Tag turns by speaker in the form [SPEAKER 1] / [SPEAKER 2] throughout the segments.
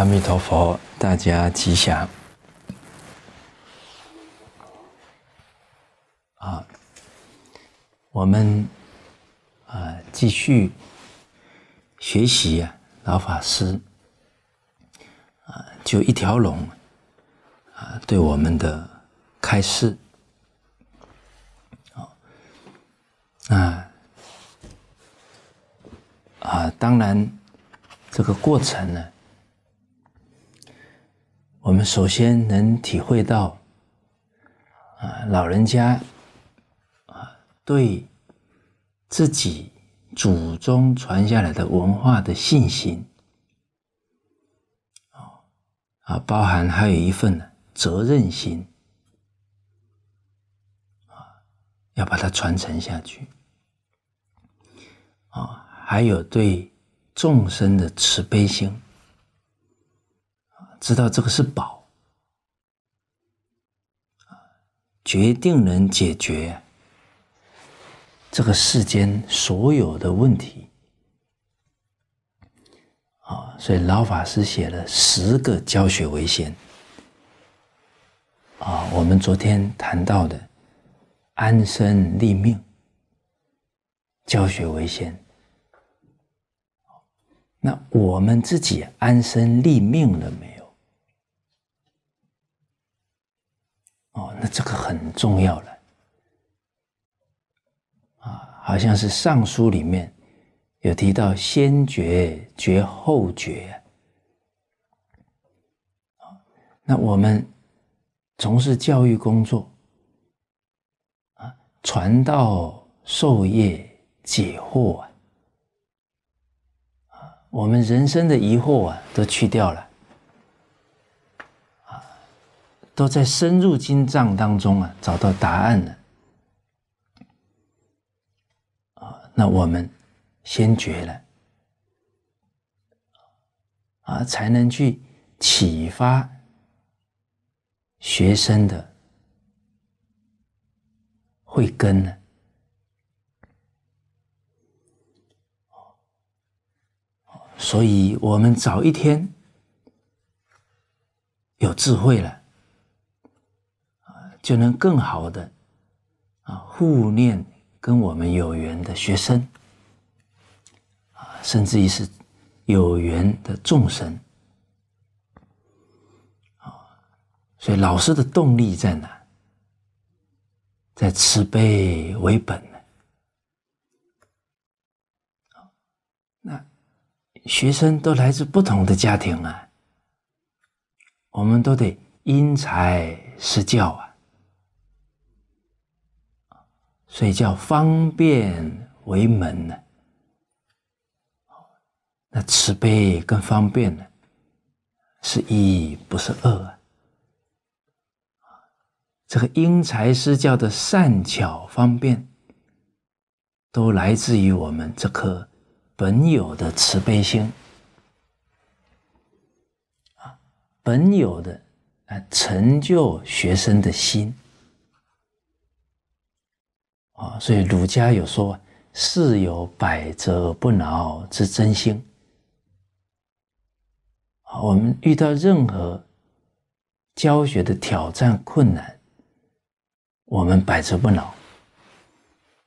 [SPEAKER 1] 阿弥陀佛，大家吉祥！啊，我们啊继续学习呀，老法师啊，就一条龙啊，对我们的开示。啊啊，当然这个过程呢。我们首先能体会到，啊，老人家，啊，对自己祖宗传下来的文化的信心，啊，啊，包含还有一份责任心，啊，要把它传承下去，啊，还有对众生的慈悲心。知道这个是宝啊，决定能解决这个世间所有的问题啊，所以老法师写了十个教学为先啊。我们昨天谈到的安身立命，教学为先。那我们自己安身立命了没？哦，那这个很重要了啊！好像是《尚书》里面有提到“先觉觉后觉”，那我们从事教育工作，啊，传道授业解惑啊，我们人生的疑惑啊，都去掉了。都在深入经藏当中啊，找到答案了啊！那我们先觉了啊，才能去启发学生的慧根呢。所以，我们早一天有智慧了。就能更好的啊护念跟我们有缘的学生啊，甚至于是有缘的众生啊，所以老师的动力在哪？在慈悲为本呢。那学生都来自不同的家庭啊，我们都得因材施教啊。所以叫方便为门呢，那慈悲跟方便呢，是一不是二啊？这个因材施教的善巧方便，都来自于我们这颗本有的慈悲心啊，本有的啊成就学生的心。啊，所以儒家有说，事有百折不挠之真心。啊，我们遇到任何教学的挑战、困难，我们百折不挠，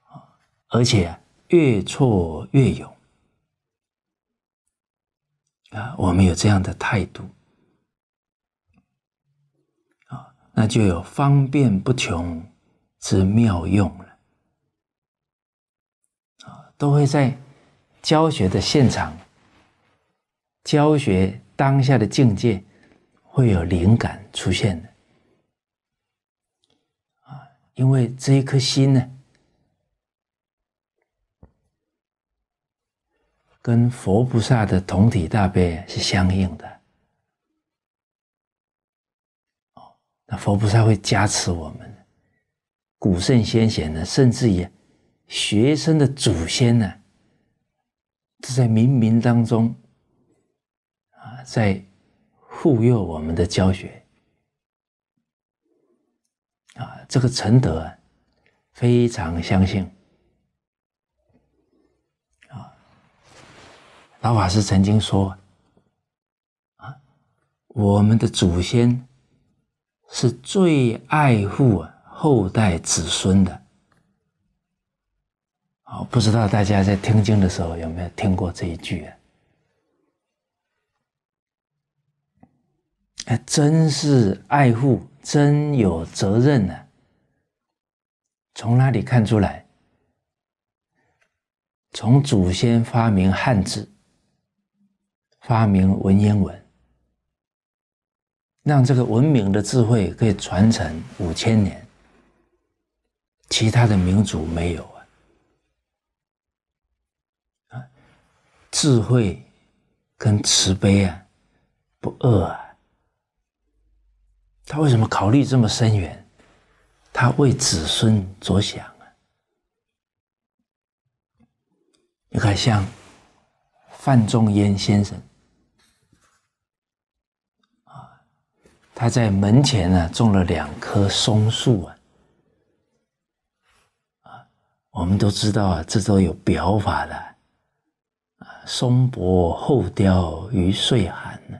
[SPEAKER 1] 啊，而且越挫越勇。啊，我们有这样的态度，啊，那就有方便不穷之妙用了。都会在教学的现场，教学当下的境界，会有灵感出现的啊！因为这一颗心呢，跟佛菩萨的同体大悲是相应的哦。那佛菩萨会加持我们古圣先贤呢，甚至也学生的祖先呢，在冥冥当中啊，在护佑我们的教学啊，这个陈德非常相信啊。老法师曾经说啊，我们的祖先是最爱护后代子孙的。好，不知道大家在听经的时候有没有听过这一句？啊？哎，真是爱护，真有责任呢。从哪里看出来？从祖先发明汉字，发明文言文，让这个文明的智慧可以传承五千年，其他的民族没有。智慧跟慈悲啊，不恶啊。他为什么考虑这么深远？他为子孙着想啊。你看，像范仲淹先生啊，他在门前呢种了两棵松树啊。啊，我们都知道啊，这都有表法的。松柏后凋于岁寒呢？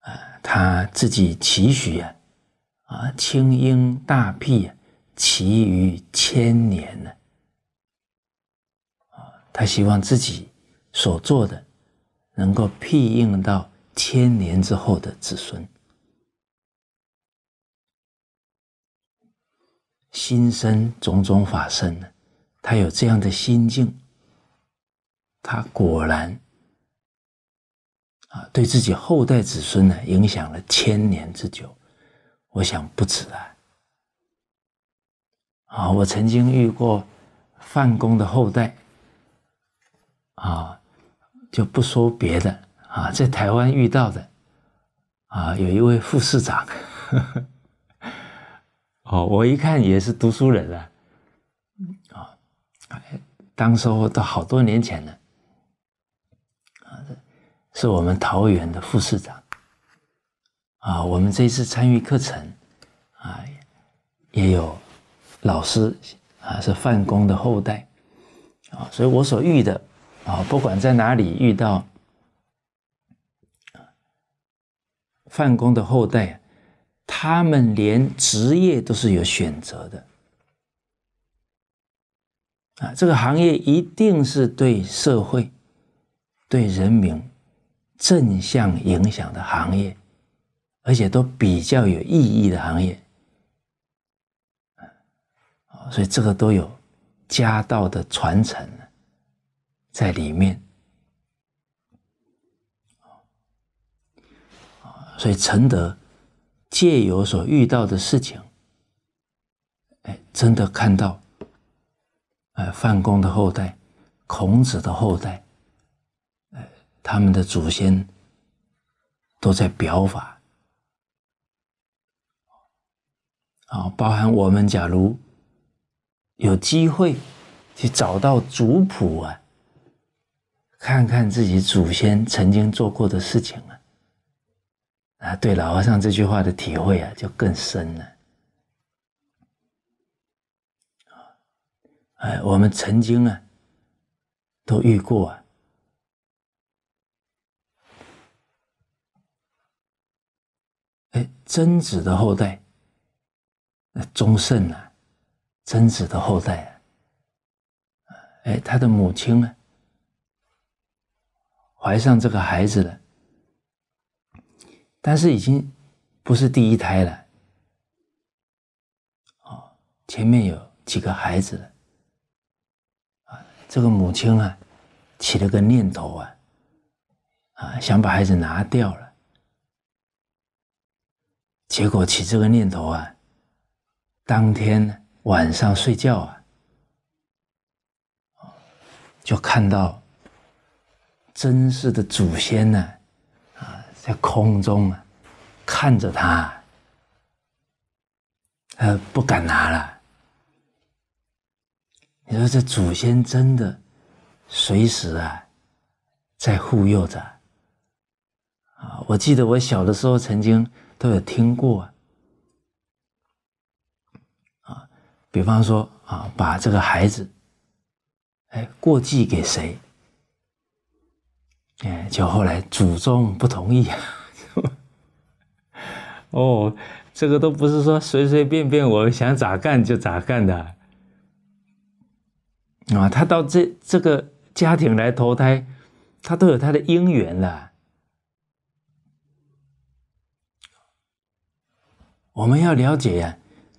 [SPEAKER 1] 啊，他自己期许啊，啊，青鹰大辟，其于千年呢？啊，他希望自己所做的能够庇应到千年之后的子孙。心生种种法身呢？他有这样的心境，他果然啊，对自己后代子孙呢，影响了千年之久。我想不止啊！啊，我曾经遇过范公的后代啊，就不说别的啊，在台湾遇到的啊，有一位副市长。哦，我一看也是读书人了，啊，当时候都好多年前了，啊是我们桃园的副市长，啊，我们这次参与课程，啊，也有老师啊，是范公的后代，啊，所以我所遇的，啊，不管在哪里遇到范公的后代。他们连职业都是有选择的，啊，这个行业一定是对社会、对人民正向影响的行业，而且都比较有意义的行业。所以这个都有家道的传承，在里面。所以承德。借有所遇到的事情，哎，真的看到，哎，范公的后代，孔子的后代，哎，他们的祖先都在表法，啊，包含我们假如有机会去找到族谱啊，看看自己祖先曾经做过的事情啊。啊，对老和尚这句话的体会啊，就更深了。哎，我们曾经啊，都遇过啊。哎，曾子的后代，那宗盛啊，曾子的后代啊，哎，他的母亲呢，怀上这个孩子了。但是已经不是第一胎了，啊，前面有几个孩子了，啊，这个母亲啊起了个念头啊，啊，想把孩子拿掉了，结果起这个念头啊，当天晚上睡觉啊，就看到真实的祖先呢。在空中啊，看着他，呃，不敢拿了。你说这祖先真的，随时啊，在护佑着。啊，我记得我小的时候曾经都有听过。啊，比方说啊，把这个孩子，哎，过继给谁？哎，就后来祖宗不同意啊！哦，这个都不是说随随便便我想咋干就咋干的啊！他到这这个家庭来投胎，他都有他的因缘的。我们要了解呀，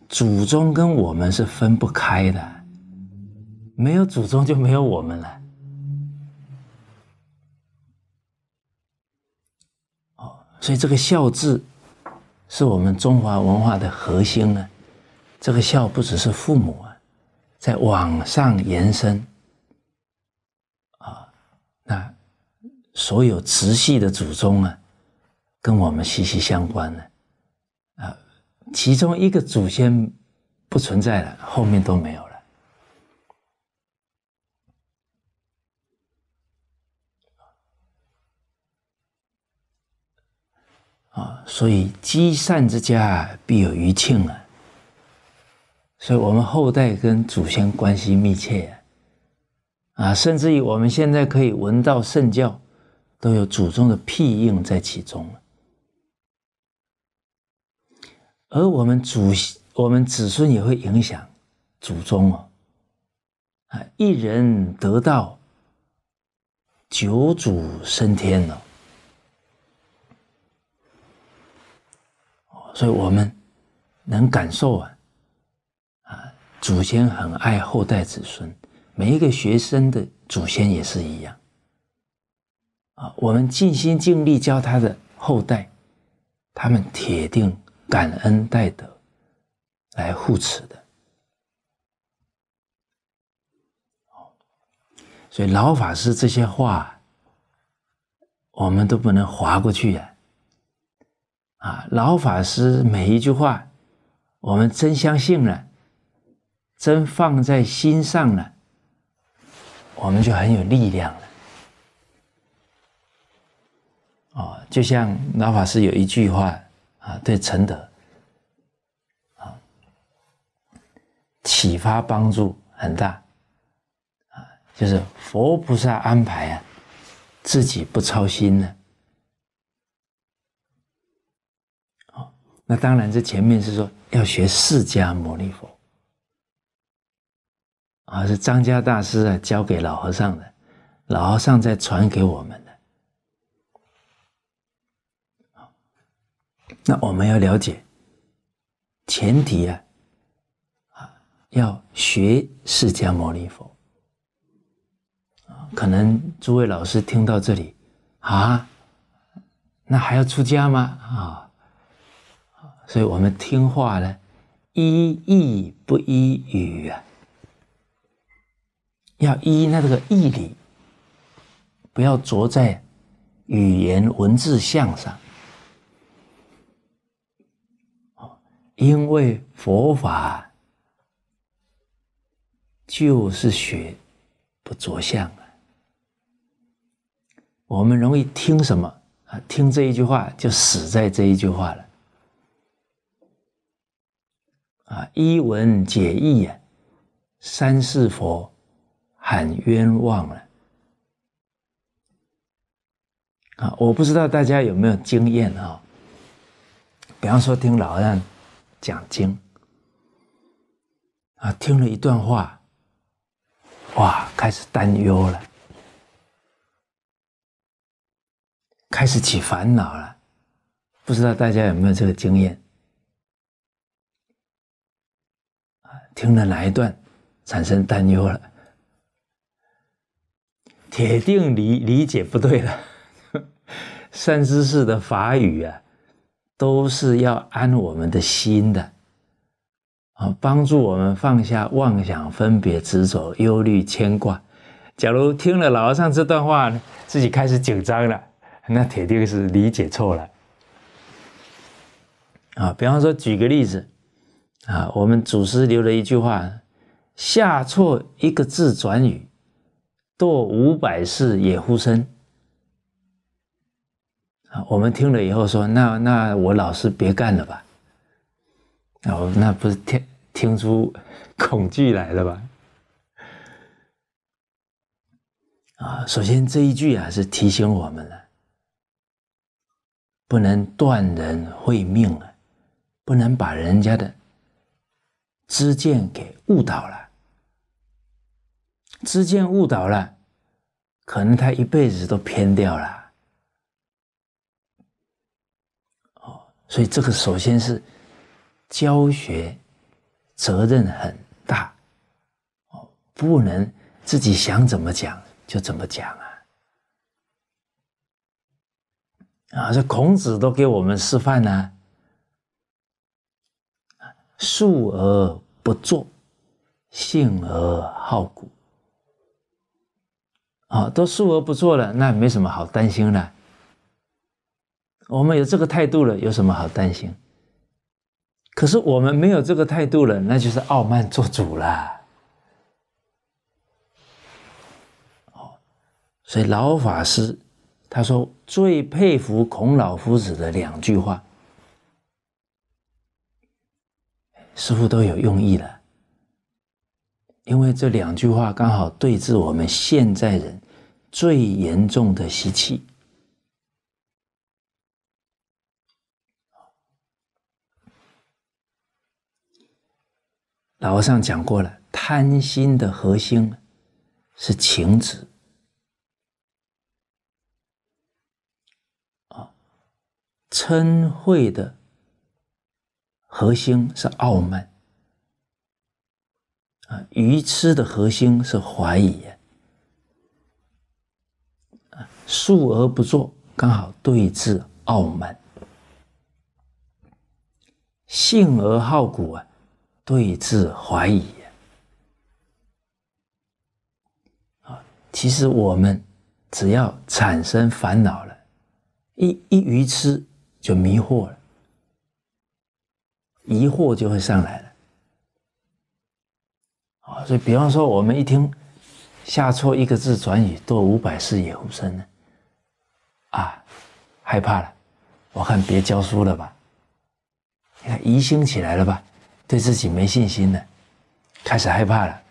[SPEAKER 1] 祖宗跟我们是分不开的，没有祖宗就没有我们了。所以这个孝字，是我们中华文化的核心呢。这个孝不只是父母啊，在往上延伸，啊，那所有直系的祖宗啊，跟我们息息相关呢。啊，其中一个祖先不存在了，后面都没有。啊，所以积善之家必有余庆啊。所以，我们后代跟祖先关系密切啊，甚至于我们现在可以闻到圣教，都有祖宗的庇应在其中而我们祖我们子孙也会影响祖宗哦，啊，一人得道，九祖升天了。所以，我们能感受啊，啊，祖先很爱后代子孙，每一个学生的祖先也是一样，啊，我们尽心尽力教他的后代，他们铁定感恩戴德来护持的。所以老法师这些话，我们都不能划过去呀。啊，老法师每一句话，我们真相信了，真放在心上了，我们就很有力量了。哦，就像老法师有一句话啊，对陈德啊启发帮助很大啊，就是佛菩萨安排啊，自己不操心呢。那当然，这前面是说要学释迦牟尼佛啊，是张家大师啊教给老和尚的，老和尚再传给我们的。那我们要了解前提啊，啊，要学释迦牟尼佛可能诸位老师听到这里啊，那还要出家吗？啊？所以我们听话呢，依义不依语啊。要依那这个义理，不要着在语言文字相上。因为佛法就是学不着相啊。我们容易听什么啊？听这一句话就死在这一句话了。啊，一文解义啊，三世佛喊冤枉了啊！我不知道大家有没有经验啊？比方说听老和尚讲经啊，听了一段话，哇，开始担忧了，开始起烦恼了，不知道大家有没有这个经验？听了哪一段，产生担忧了？铁定理理解不对了。善知识的法语啊，都是要安我们的心的啊，帮助我们放下妄想、分别、执着、忧虑、牵挂。假如听了老和尚这段话，自己开始紧张了，那铁定是理解错了。啊，比方说举个例子。啊，我们祖师留了一句话：“下错一个字转语，堕五百世也呼声。啊，我们听了以后说：“那那我老师别干了吧？”啊，那不是听听出恐惧来了吧？啊，首先这一句啊是提醒我们了，不能断人会命啊，不能把人家的。知见给误导了，知见误导了，可能他一辈子都偏掉了。哦，所以这个首先是教学责任很大，哦，不能自己想怎么讲就怎么讲啊。啊，这孔子都给我们示范呢。素而不作，性而好古。啊，都素而不作了，那没什么好担心的。我们有这个态度了，有什么好担心？可是我们没有这个态度了，那就是傲慢做主了。哦，所以老法师他说最佩服孔老夫子的两句话。师乎都有用意了，因为这两句话刚好对治我们现在人最严重的习气。老和尚讲过了，贪心的核心是情执啊，嗔恚的。核心是傲慢啊，愚痴的核心是怀疑啊，素而不作，刚好对峙傲慢；信而好古啊，对峙怀疑啊，其实我们只要产生烦恼了，一一愚痴就迷惑了。疑惑就会上来了，啊，所以比方说，我们一听下错一个字，转语多五百次也无生呢，啊，害怕了，我看别教书了吧，你看疑心起来了吧，对自己没信心了，开始害怕了，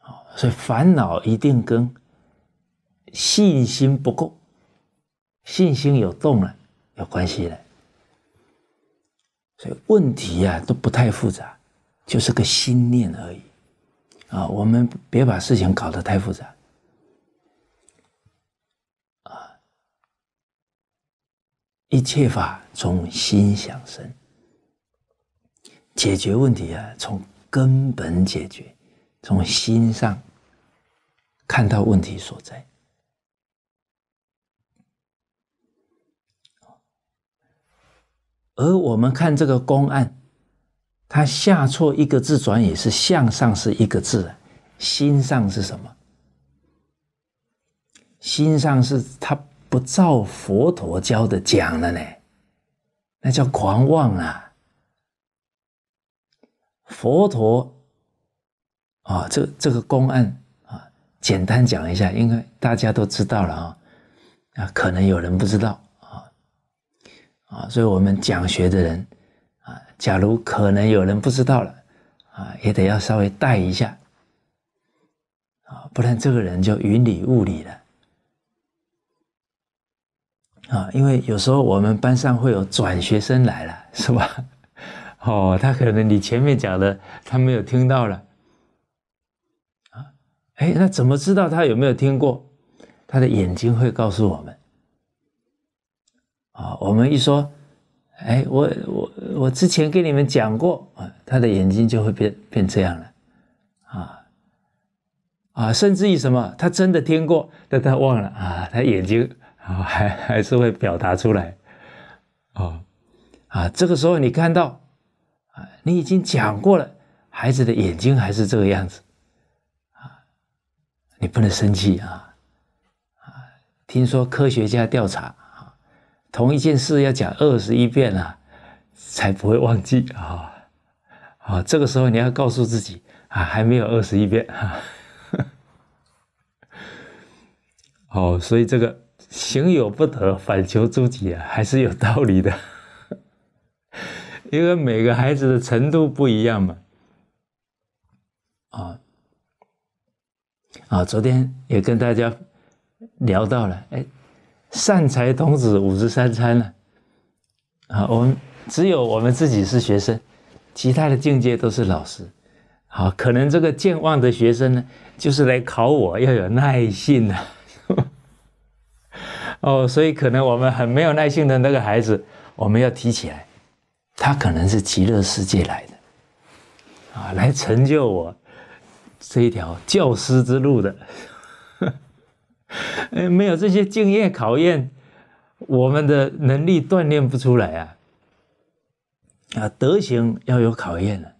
[SPEAKER 1] 啊，所以烦恼一定跟信心不够，信心有动了有关系了。所以问题呀都不太复杂，就是个心念而已，啊，我们别把事情搞得太复杂，啊，一切法从心想生，解决问题啊，从根本解决，从心上看到问题所在。而我们看这个公案，他下错一个字，转也是向上是一个字，心上是什么？心上是他不照佛陀教的讲了呢？那叫狂妄啊！佛陀啊，这这个公案啊，简单讲一下，应该大家都知道了啊，啊，可能有人不知道。啊，所以我们讲学的人，啊，假如可能有人不知道了，啊，也得要稍微带一下，啊，不然这个人就云里雾里了，啊，因为有时候我们班上会有转学生来了，是吧？哦，他可能你前面讲的他没有听到了，啊，哎，那怎么知道他有没有听过？他的眼睛会告诉我们。啊，我们一说，哎，我我我之前跟你们讲过啊，他的眼睛就会变变这样了，啊啊，甚至于什么，他真的听过，但他忘了啊，他眼睛啊还还是会表达出来，啊啊，这个时候你看到啊，你已经讲过了，孩子的眼睛还是这个样子，啊，你不能生气啊啊，听说科学家调查。同一件事要讲二十一遍啊，才不会忘记啊！啊，这个时候你要告诉自己啊，还没有二十一遍啊！哦，所以这个“行有不得，反求诸己”啊，还是有道理的，因为每个孩子的程度不一样嘛。啊啊，昨天也跟大家聊到了，哎。善财童子五十三参呢，啊，我们只有我们自己是学生，其他的境界都是老师。好，可能这个健忘的学生呢，就是来考我要有耐心的。哦，所以可能我们很没有耐心的那个孩子，我们要提起来，他可能是极乐世界来的，啊，来成就我这一条教师之路的。哎，没有这些敬业考验，我们的能力锻炼不出来啊！啊，德行要有考验的，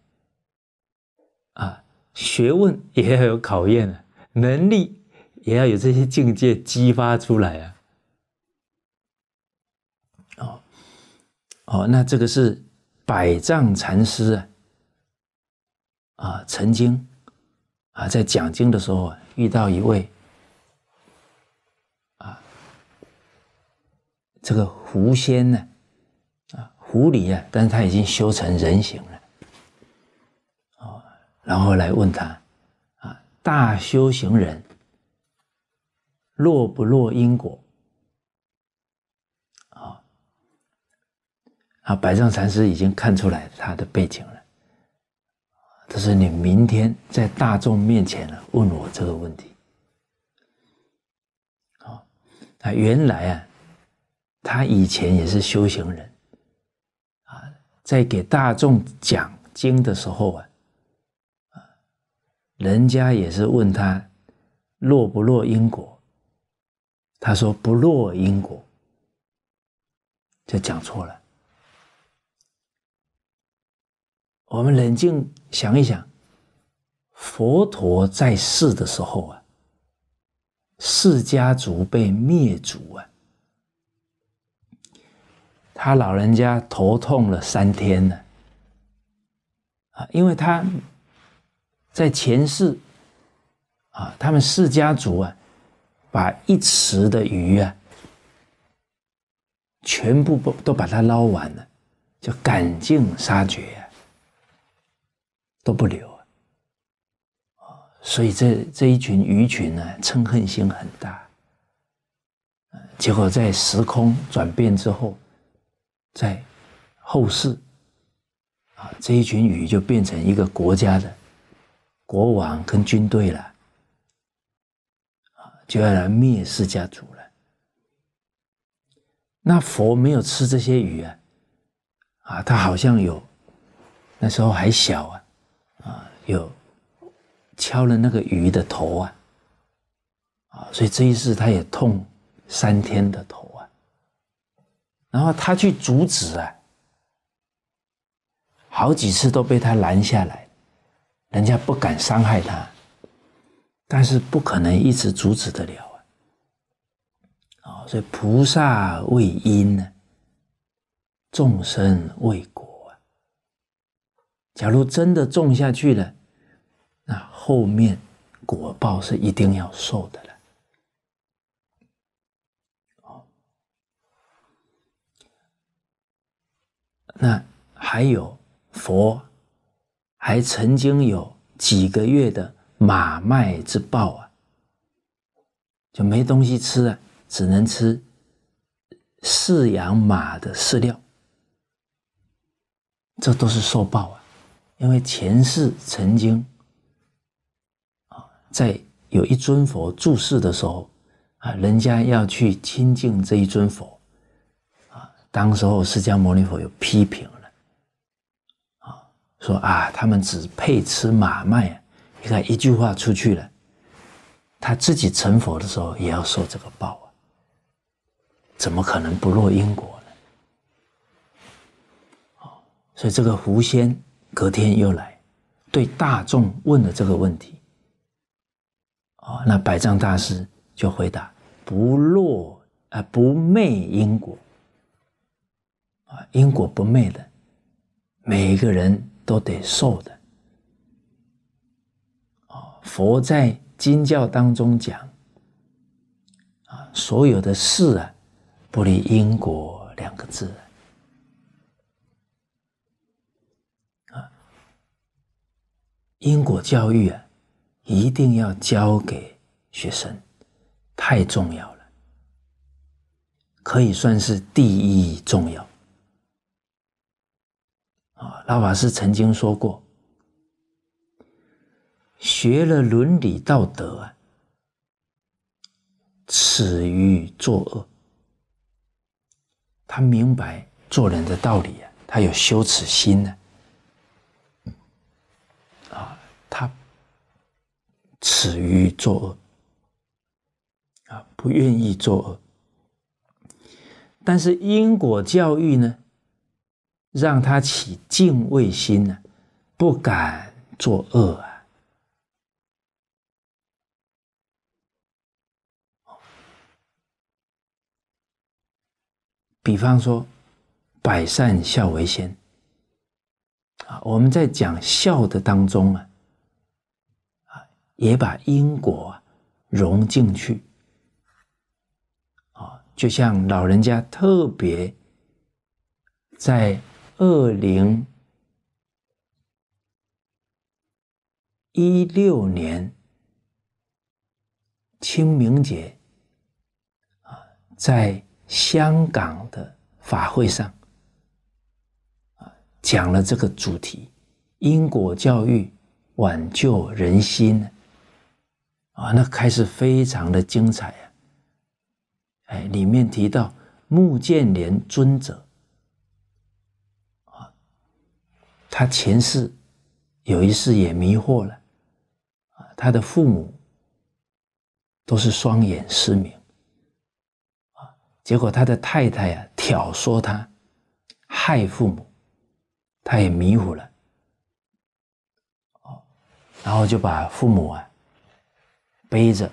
[SPEAKER 1] 啊，学问也要有考验啊，能力也要有这些境界激发出来啊！哦，哦，那这个是百丈禅师啊，啊，曾经啊在讲经的时候遇到一位。这个狐仙呢，啊，狐狸啊，但是他已经修成人形了，哦，然后来问他，啊，大修行人，落不落因果？啊，啊，百丈禅师已经看出来他的背景了，他说你明天在大众面前问我这个问题，啊，他原来啊。他以前也是修行人，啊，在给大众讲经的时候啊，啊，人家也是问他落不落因果，他说不落因果，就讲错了。我们冷静想一想，佛陀在世的时候啊，释家族被灭族啊。他老人家头痛了三天了，啊，因为他在前世，啊，他们四家族啊，把一池的鱼啊，全部都把它捞完了，就赶尽杀绝啊，都不留啊，所以这这一群鱼群呢，憎恨心很大，结果在时空转变之后。在后世，啊，这一群鱼就变成一个国家的国王跟军队了，啊，就要来灭释家族了。那佛没有吃这些鱼啊，啊，他好像有那时候还小啊，啊，有敲了那个鱼的头啊，啊，所以这一世他也痛三天的头。然后他去阻止啊，好几次都被他拦下来，人家不敢伤害他，但是不可能一直阻止得了啊！哦，所以菩萨为因呢，众生为果啊。假如真的种下去了，那后面果报是一定要受的了。那还有佛，还曾经有几个月的马麦之报啊，就没东西吃了，只能吃饲养马的饲料，这都是受报啊，因为前世曾经啊，在有一尊佛住世的时候啊，人家要去亲近这一尊佛。当时候，释迦牟尼佛有批评了，啊，说啊，他们只配吃马麦，你看一句话出去了，他自己成佛的时候也要受这个报啊，怎么可能不落因果呢？啊，所以这个狐仙隔天又来，对大众问了这个问题，啊，那百丈大师就回答：不落啊，不昧因果。啊，因果不昧的，每一个人都得受的。啊，佛在经教当中讲，啊，所有的事啊，不离因果两个字。啊，因果教育啊，一定要教给学生，太重要了，可以算是第一重要。大法师曾经说过：“学了伦理道德啊，耻于作恶。他明白做人的道理啊，他有羞耻心呢。啊，他耻于作恶啊，不愿意作恶。但是因果教育呢？”让他起敬畏心呢，不敢作恶啊。比方说，百善孝为先啊，我们在讲孝的当中啊，啊，也把因果啊融进去啊，就像老人家特别在。二零一六年清明节啊，在香港的法会上啊，讲了这个主题：因果教育，挽救人心。啊，那开始非常的精彩啊！哎，里面提到穆建连尊者。他前世有一次也迷惑了，啊，他的父母都是双眼失明，结果他的太太呀挑唆他，害父母，他也迷糊了，然后就把父母啊背着，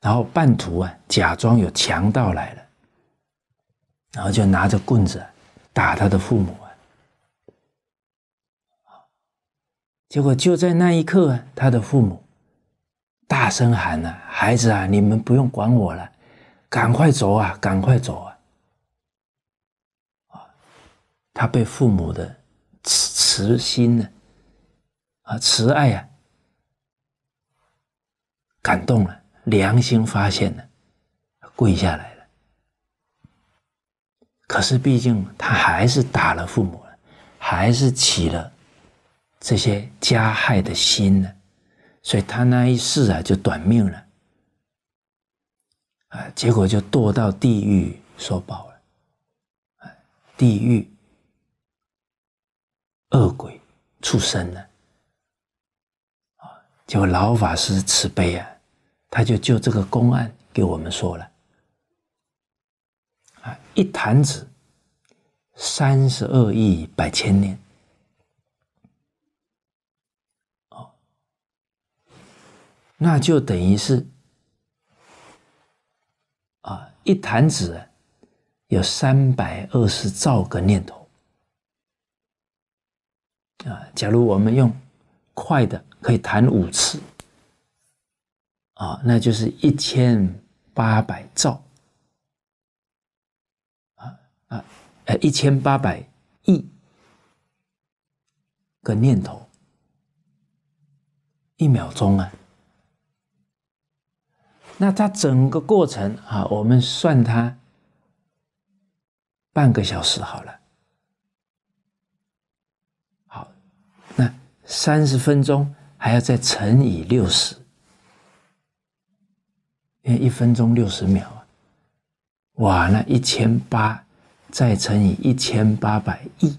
[SPEAKER 1] 然后半途啊假装有强盗来了，然后就拿着棍子打他的父母。结果就在那一刻，啊，他的父母大声喊了：“孩子啊，你们不用管我了，赶快走啊，赶快走啊！”啊，他被父母的慈慈心呢，啊慈爱啊感动了，良心发现了，跪下来了。可是，毕竟他还是打了父母了，还是起了。这些加害的心呢，所以他那一世啊就短命了，啊，结果就堕到地狱受报了，啊，地狱恶鬼畜生了，啊，就老法师慈悲啊，他就就这个公案给我们说了，啊，一坛子三十二亿百千年。那就等于是，啊，一弹指有三百二十兆个念头，啊，假如我们用快的可以弹五次，啊，那就是一千八百兆，啊啊，呃，一千八百亿个念头，一秒钟啊。那它整个过程啊，我们算它半个小时好了。好，那三十分钟还要再乘以六十，因为一分钟六十秒啊。哇，那一千八再乘以一千八百亿，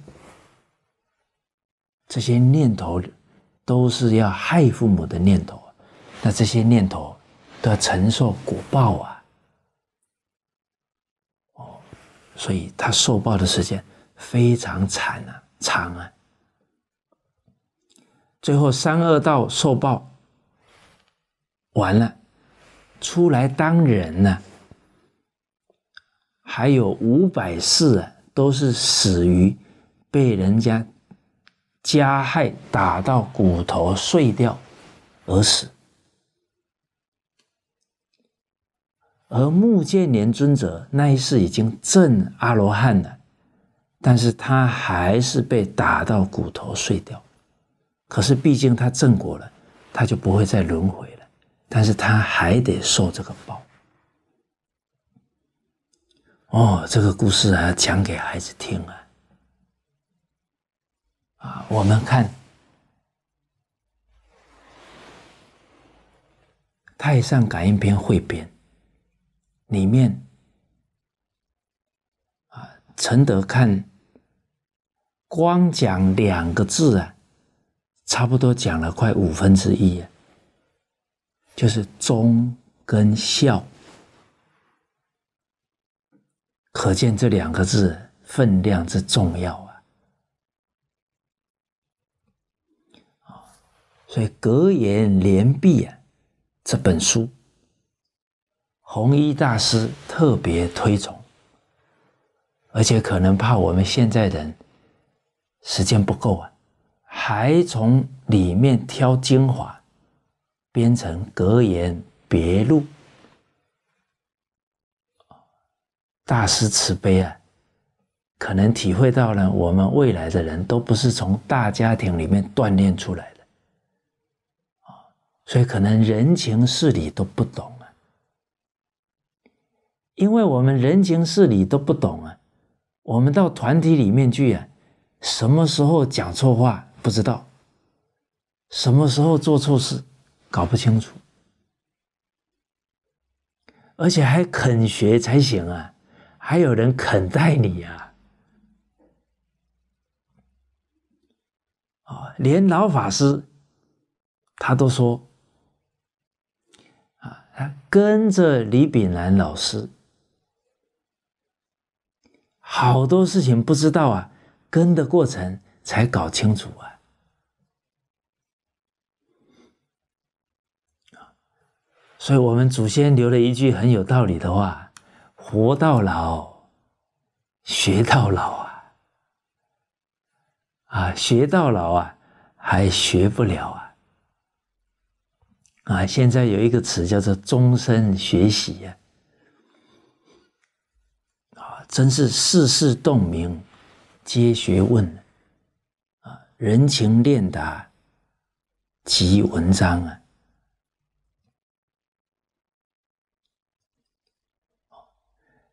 [SPEAKER 1] 这些念头都是要害父母的念头，那这些念头。的承受果报啊，哦，所以他受报的时间非常惨啊，长啊。最后三恶道受报完了，出来当人呢，还有五百世啊，都是死于被人家加害、打到骨头碎掉而死。而目建连尊者那一次已经证阿罗汉了，但是他还是被打到骨头碎掉。可是毕竟他证过了，他就不会再轮回了。但是他还得受这个报。哦，这个故事还要讲给孩子听啊！啊，我们看《太上感应篇汇编》。里面，啊，陈德看，光讲两个字啊，差不多讲了快五分之一啊，就是忠跟孝，可见这两个字分量之重要啊！啊，所以《格言联璧》啊，这本书。弘一大师特别推崇，而且可能怕我们现在人时间不够啊，还从里面挑精华，编成格言别录。大师慈悲啊，可能体会到了我们未来的人都不是从大家庭里面锻炼出来的，所以可能人情世理都不懂。因为我们人情事理都不懂啊，我们到团体里面去啊，什么时候讲错话不知道，什么时候做错事，搞不清楚，而且还肯学才行啊，还有人肯带你呀，哦，连老法师，他都说，啊，他跟着李炳南老师。好多事情不知道啊，跟的过程才搞清楚啊。所以，我们祖先留了一句很有道理的话：“活到老，学到老啊！”啊，学到老啊，还学不了啊！啊，现在有一个词叫做“终身学习”呀。真是世事洞明，皆学问，啊，人情练达，即文章啊！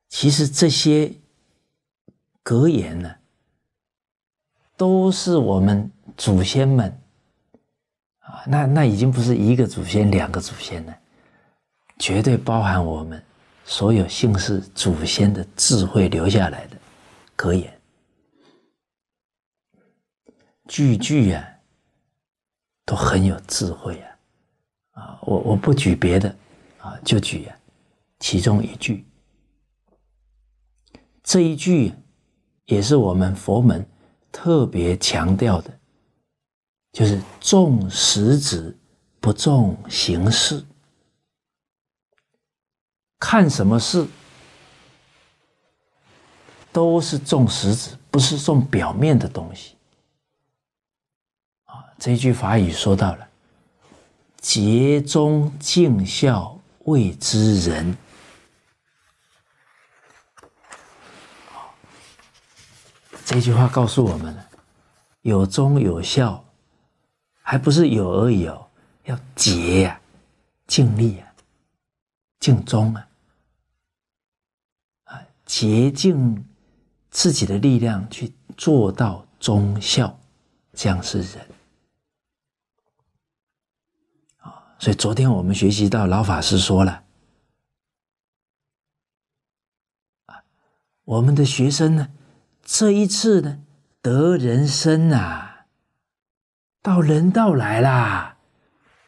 [SPEAKER 1] 其实这些格言呢，都是我们祖先们啊，那那已经不是一个祖先，两个祖先了，绝对包含我们。所有姓氏祖先的智慧留下来的格言，句句啊都很有智慧啊！啊，我我不举别的啊，就举啊其中一句。这一句也是我们佛门特别强调的，就是重实质，不重形式。看什么事，都是重实质，不是重表面的东西。啊，这句法语说到了：“竭忠尽孝，谓之仁。”这句话告诉我们：有忠有孝，还不是有而有，要竭呀，尽力啊，尽忠啊。竭尽自己的力量去做到忠孝，这样是人。啊，所以昨天我们学习到老法师说了，啊，我们的学生呢，这一次呢得人生啊，到人道来啦，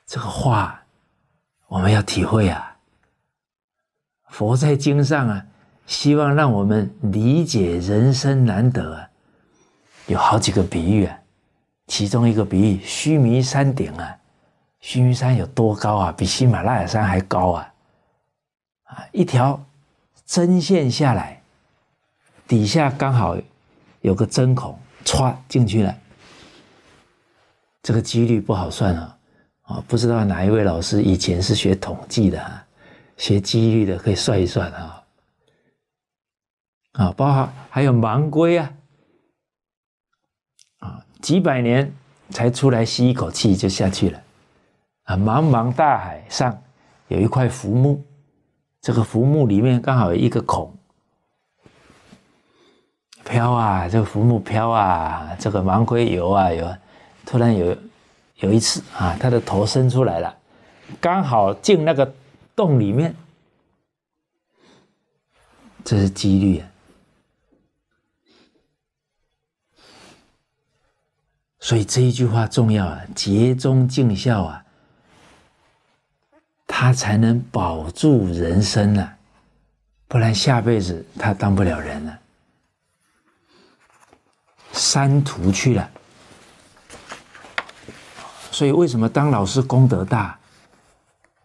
[SPEAKER 1] 这个话我们要体会啊。佛在经上啊。希望让我们理解人生难得啊，有好几个比喻啊，其中一个比喻，须弥山顶啊，须弥山有多高啊？比喜马拉雅山还高啊！啊，一条针线下来，底下刚好有个针孔，歘进去了。这个几率不好算啊，啊，不知道哪一位老师以前是学统计的啊，学几率的可以算一算啊。啊，包括还有盲龟啊，啊，几百年才出来吸一口气就下去了，啊，茫茫大海上有一块浮木，这个浮木里面刚好有一个孔，飘啊，这个浮木飘啊，这个盲龟游啊游，突然有有一次啊，它的头伸出来了，刚好进那个洞里面，这是几率啊。所以这一句话重要啊！竭忠尽孝啊，他才能保住人生呢，不然下辈子他当不了人了，三途去了。所以为什么当老师功德大，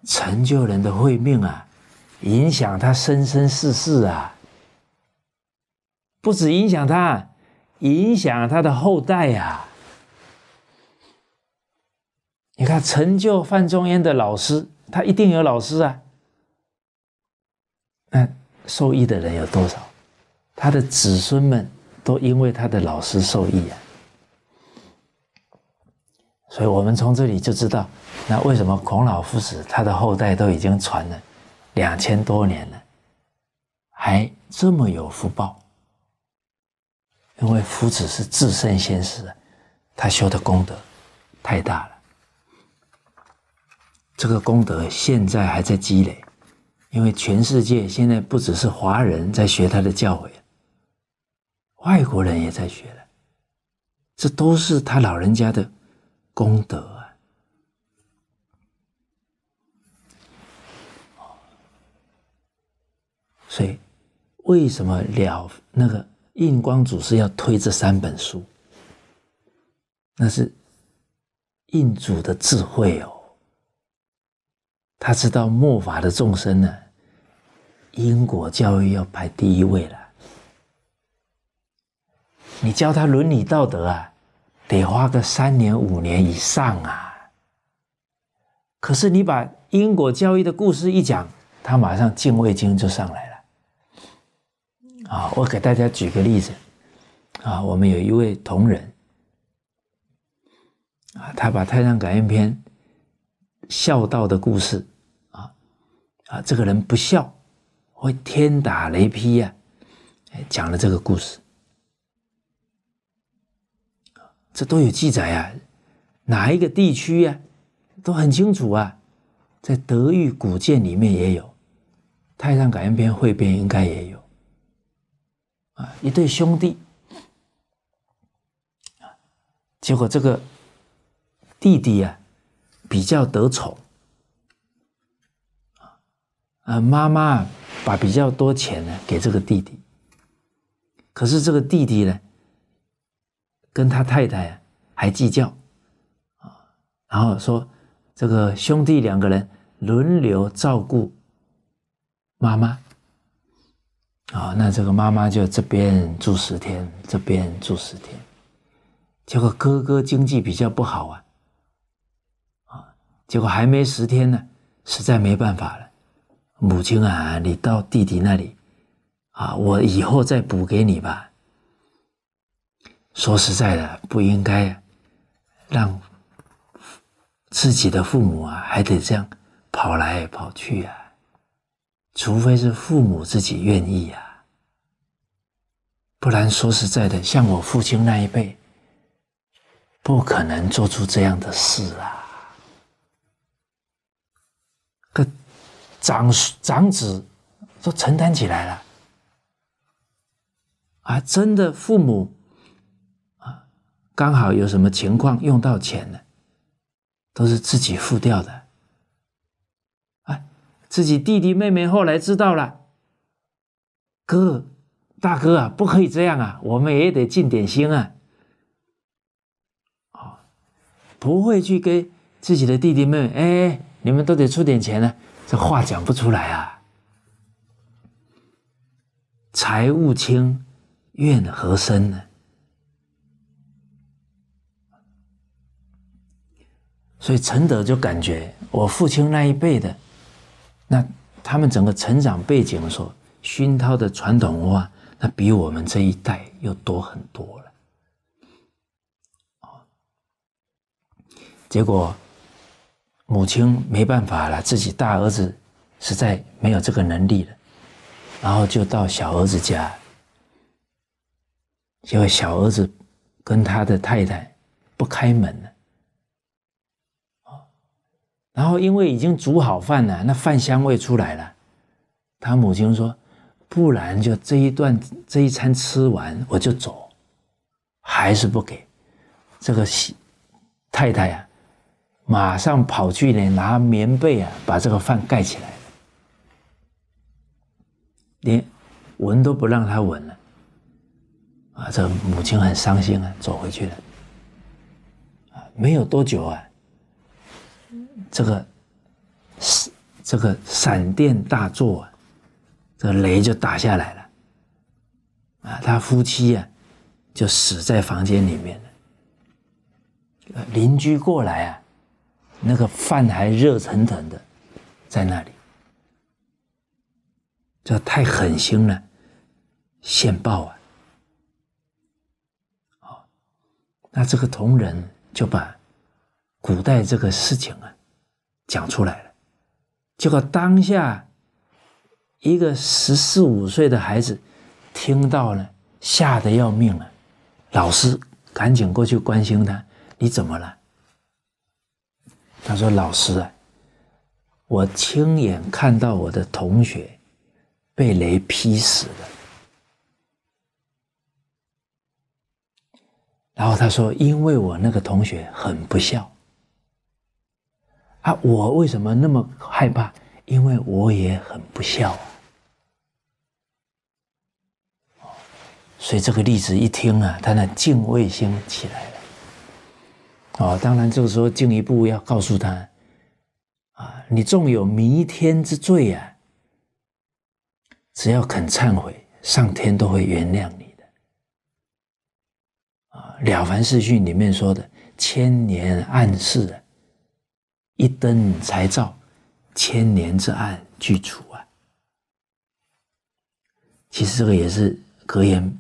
[SPEAKER 1] 成就人的慧命啊，影响他生生世世啊，不止影响他，影响他的后代呀。你看，成就范仲淹的老师，他一定有老师啊。那受益的人有多少？他的子孙们都因为他的老师受益啊。所以，我们从这里就知道，那为什么孔老夫子他的后代都已经传了两千多年了，还这么有福报？因为夫子是至圣先师啊，他修的功德太大了。这个功德现在还在积累，因为全世界现在不只是华人在学他的教诲，外国人也在学了，这都是他老人家的功德啊。所以，为什么了那个印光祖师要推这三本书？那是印祖的智慧哦。他知道末法的众生呢，因果教育要排第一位了。你教他伦理道德啊，得花个三年五年以上啊。可是你把因果教育的故事一讲，他马上敬畏心就上来了。啊，我给大家举个例子，啊，我们有一位同仁，啊，他把《太上感应篇》孝道的故事。啊，这个人不孝，会天打雷劈呀！讲了这个故事，这都有记载啊，哪一个地区呀，都很清楚啊。在《德育古建里面也有，《太上感应篇汇编》应该也有。啊，一对兄弟，结果这个弟弟呀，比较得宠。呃，妈妈把比较多钱呢给这个弟弟，可是这个弟弟呢，跟他太太啊还计较啊，然后说这个兄弟两个人轮流照顾妈妈啊，那这个妈妈就这边住十天，这边住十天，结果哥哥经济比较不好啊，啊，结果还没十天呢，实在没办法了。母亲啊，你到弟弟那里，啊，我以后再补给你吧。说实在的，不应该让自己的父母啊，还得这样跑来跑去啊。除非是父母自己愿意啊，不然说实在的，像我父亲那一辈，不可能做出这样的事啊。长长子，都承担起来了。啊，真的，父母，啊，刚好有什么情况用到钱了，都是自己付掉的。啊，自己弟弟妹妹后来知道了，哥，大哥啊，不可以这样啊，我们也得尽点心啊。啊，不会去跟自己的弟弟妹妹，哎，你们都得出点钱呢。这话讲不出来啊！财务轻，怨何生呢？所以陈德就感觉，我父亲那一辈的，那他们整个成长背景所熏陶的传统文化，那比我们这一代又多很多了。哦，结果。母亲没办法了，自己大儿子实在没有这个能力了，然后就到小儿子家，结果小儿子跟他的太太不开门了。哦，然后因为已经煮好饭了，那饭香味出来了，他母亲说：“不然就这一段这一餐吃完我就走。”还是不给，这个媳太太啊。马上跑去呢，拿棉被啊，把这个饭盖起来连闻都不让他闻了，啊，这母亲很伤心啊，走回去了，没有多久啊，这个，这个闪电大作啊，这个雷就打下来了，啊，他夫妻啊就死在房间里面了，邻居过来啊。那个饭还热腾腾的，在那里，这太狠心了，现报啊！哦，那这个同仁就把古代这个事情啊讲出来了，结果当下一个十四五岁的孩子听到了，吓得要命了，老师赶紧过去关心他：“你怎么了？”他说：“老师啊，我亲眼看到我的同学被雷劈死了。然后他说，因为我那个同学很不孝啊，我为什么那么害怕？因为我也很不孝啊。所以这个例子一听啊，他那敬畏心起来了。”哦，当然，这个时候进一步要告诉他，啊，你纵有弥天之罪呀，只要肯忏悔，上天都会原谅你的。啊，《了凡四训》里面说的“千年暗室，一灯才照，千年之暗俱除”啊，其实这个也是格言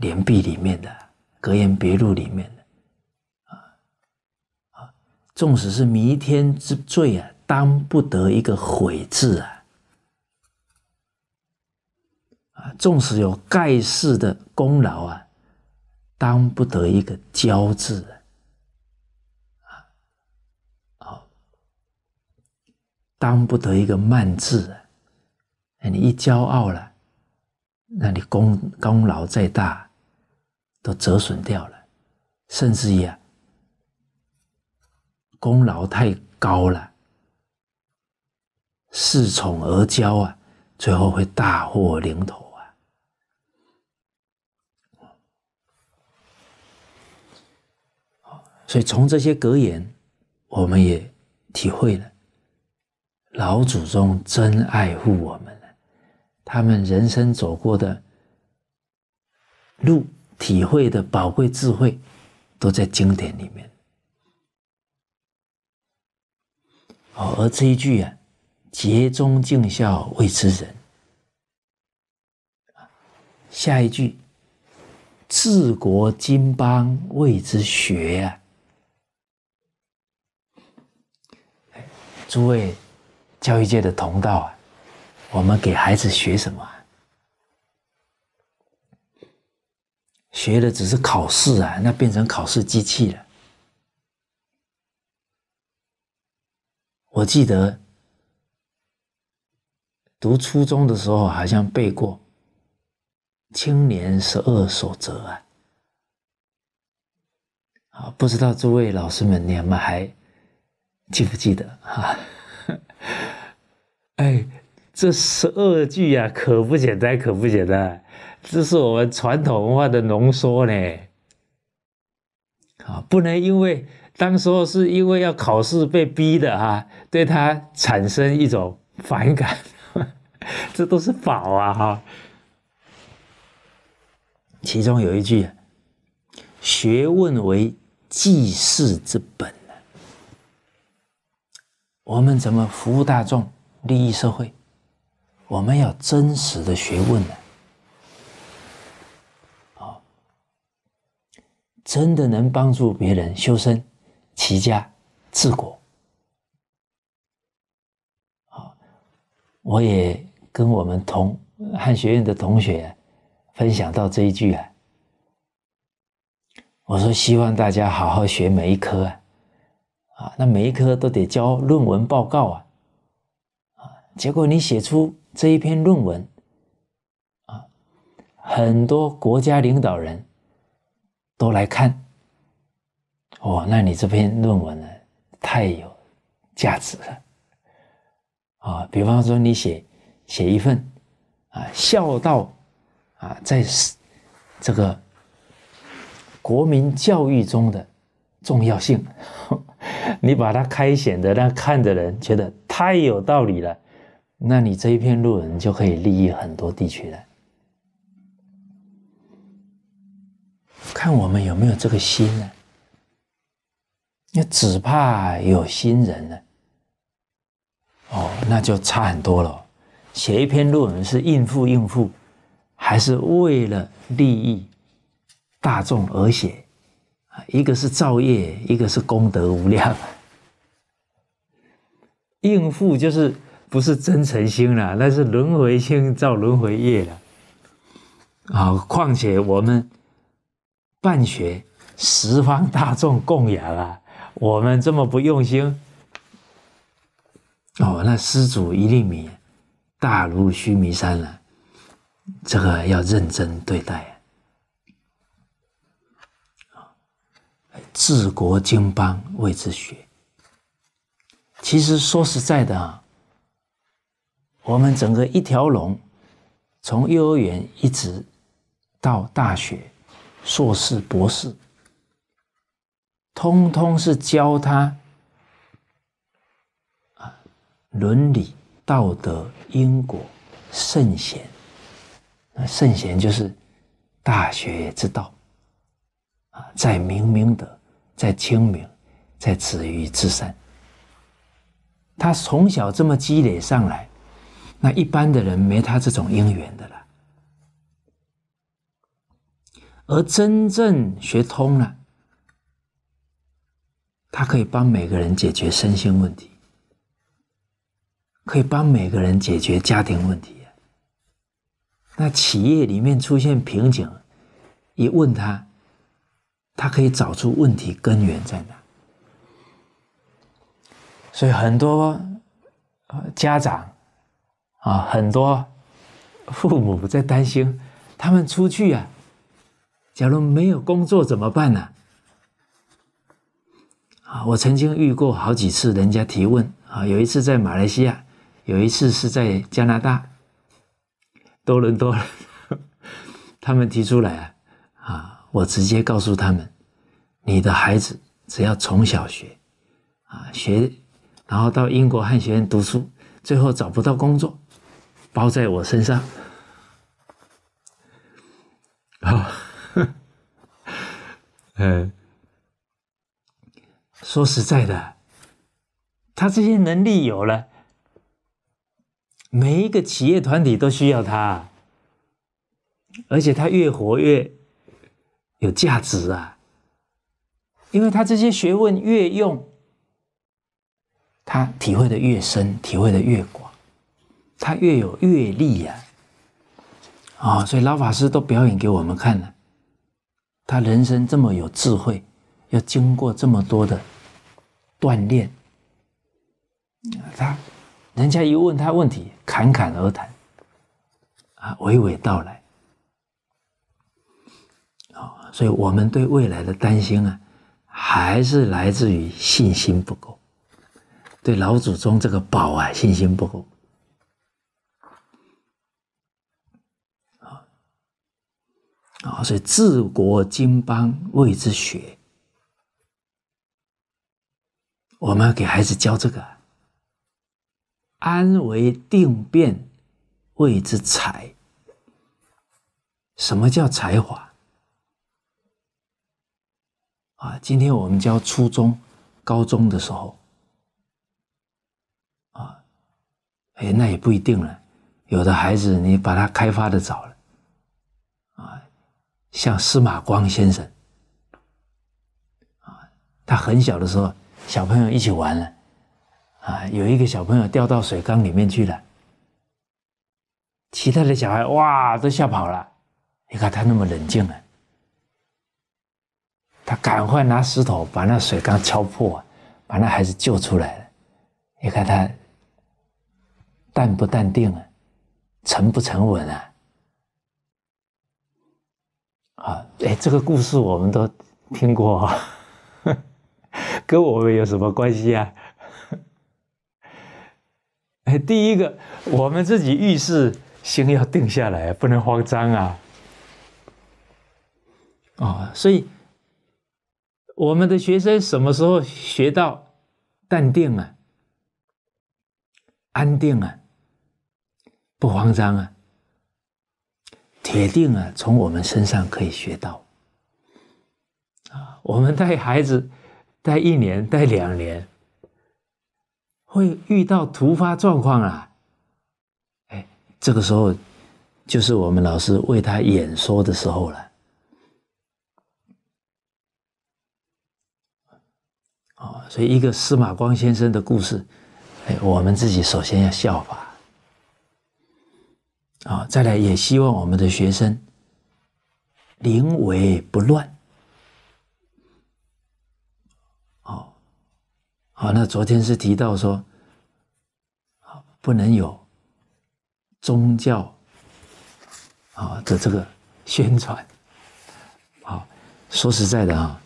[SPEAKER 1] 联璧里面的，格言别录里面的。纵使是弥天之罪啊，当不得一个悔字啊！啊，纵使有盖世的功劳啊，当不得一个骄字啊！啊，好，当不得一个慢字啊！你一骄傲了，那你功功劳再大，都折损掉了，甚至于啊。功劳太高了，恃宠而骄啊，最后会大祸临头啊！所以从这些格言，我们也体会了老祖宗真爱护我们了。他们人生走过的路，体会的宝贵智慧，都在经典里面。哦，而这一句啊，“竭忠尽孝”谓之仁。下一句，“治国经邦”谓之学啊。诸位，教育界的同道啊，我们给孩子学什么啊？学的只是考试啊，那变成考试机器了。我记得读初中的时候，好像背过《青年十二首》则》啊，啊，不知道诸位老师们你们还记不记得哈？哎，这十二句啊，可不简单，可不简单，这是我们传统文化的浓缩呢。啊，不能因为。当时候是因为要考试被逼的啊，对他产生一种反感，这都是宝啊哈。其中有一句，学问为济世之本我们怎么服务大众、利益社会？我们要真实的学问呢，好，真的能帮助别人修身。齐家治国，好，我也跟我们同汉学院的同学分享到这一句啊。我说希望大家好好学每一科啊，啊，那每一科都得交论文报告啊，啊，结果你写出这一篇论文啊，很多国家领导人都来看。哦，那你这篇论文呢，太有价值了，啊，比方说你写写一份啊，孝道啊，在这个国民教育中的重要性，你把它开显的，让看的人觉得太有道理了，那你这一篇论文就可以利益很多地区了，看我们有没有这个心呢？你只怕有心人呢？哦，那就差很多了。写一篇论文是应付应付，还是为了利益大众而写？啊，一个是造业，一个是功德无量。应付就是不是真诚心了，那是轮回心造轮回业了。啊，况且我们办学，十方大众供养啊。我们这么不用心哦，那施主一粒米，大如须弥山了。这个要认真对待治国经邦谓之学。其实说实在的啊，我们整个一条龙，从幼儿园一直到大学、硕士、博士。通通是教他啊，伦理、道德、因果、圣贤。那圣贤就是《大学》之道啊，在明明德，在清明，在止于至善。他从小这么积累上来，那一般的人没他这种因缘的了。而真正学通了。他可以帮每个人解决身心问题，可以帮每个人解决家庭问题。那企业里面出现瓶颈，一问他，他可以找出问题根源在哪。所以很多家长啊，很多父母在担心，他们出去啊，假如没有工作怎么办呢？啊，我曾经遇过好几次人家提问啊，有一次在马来西亚，有一次是在加拿大多伦多，他们提出来啊，啊，我直接告诉他们，你的孩子只要从小学啊学，然后到英国汉学院读书，最后找不到工作，包在我身上。啊 嗯。说实在的，他这些能力有了，每一个企业团体都需要他，而且他越活越有价值啊，因为他这些学问越用，他体会的越深，体会的越广，他越有阅历呀。啊，所以老法师都表演给我们看了，他人生这么有智慧，要经过这么多的。锻炼，他，人家一问他问题，侃侃而谈，啊，娓娓道来，啊，所以，我们对未来的担心啊，还是来自于信心不够，对老祖宗这个宝啊，信心不够，好，啊，所以治国经邦谓之学。我们给孩子教这个，安为定，变谓之才。什么叫才华？啊，今天我们教初中、高中的时候，啊，哎，那也不一定了。有的孩子你把他开发的早了，啊，像司马光先生，啊，他很小的时候。小朋友一起玩了，啊，有一个小朋友掉到水缸里面去了，其他的小孩哇都吓跑了，你看他那么冷静啊，他赶快拿石头把那水缸敲破，把那孩子救出来了，你看他淡不淡定啊，沉不沉稳啊，啊，哎，这个故事我们都听过。跟我们有什么关系啊？哎，第一个，我们自己遇事心要定下来，不能慌张啊！啊，所以我们的学生什么时候学到淡定啊、安定啊、不慌张啊、铁定啊，从我们身上可以学到啊。我们带孩子。待一年，待两年，会遇到突发状况啊！哎，这个时候就是我们老师为他演说的时候了。哦，所以一个司马光先生的故事，哎，我们自己首先要效法啊，再来也希望我们的学生临危不乱。好，那昨天是提到说，啊，不能有宗教啊的这个宣传。好，说实在的啊，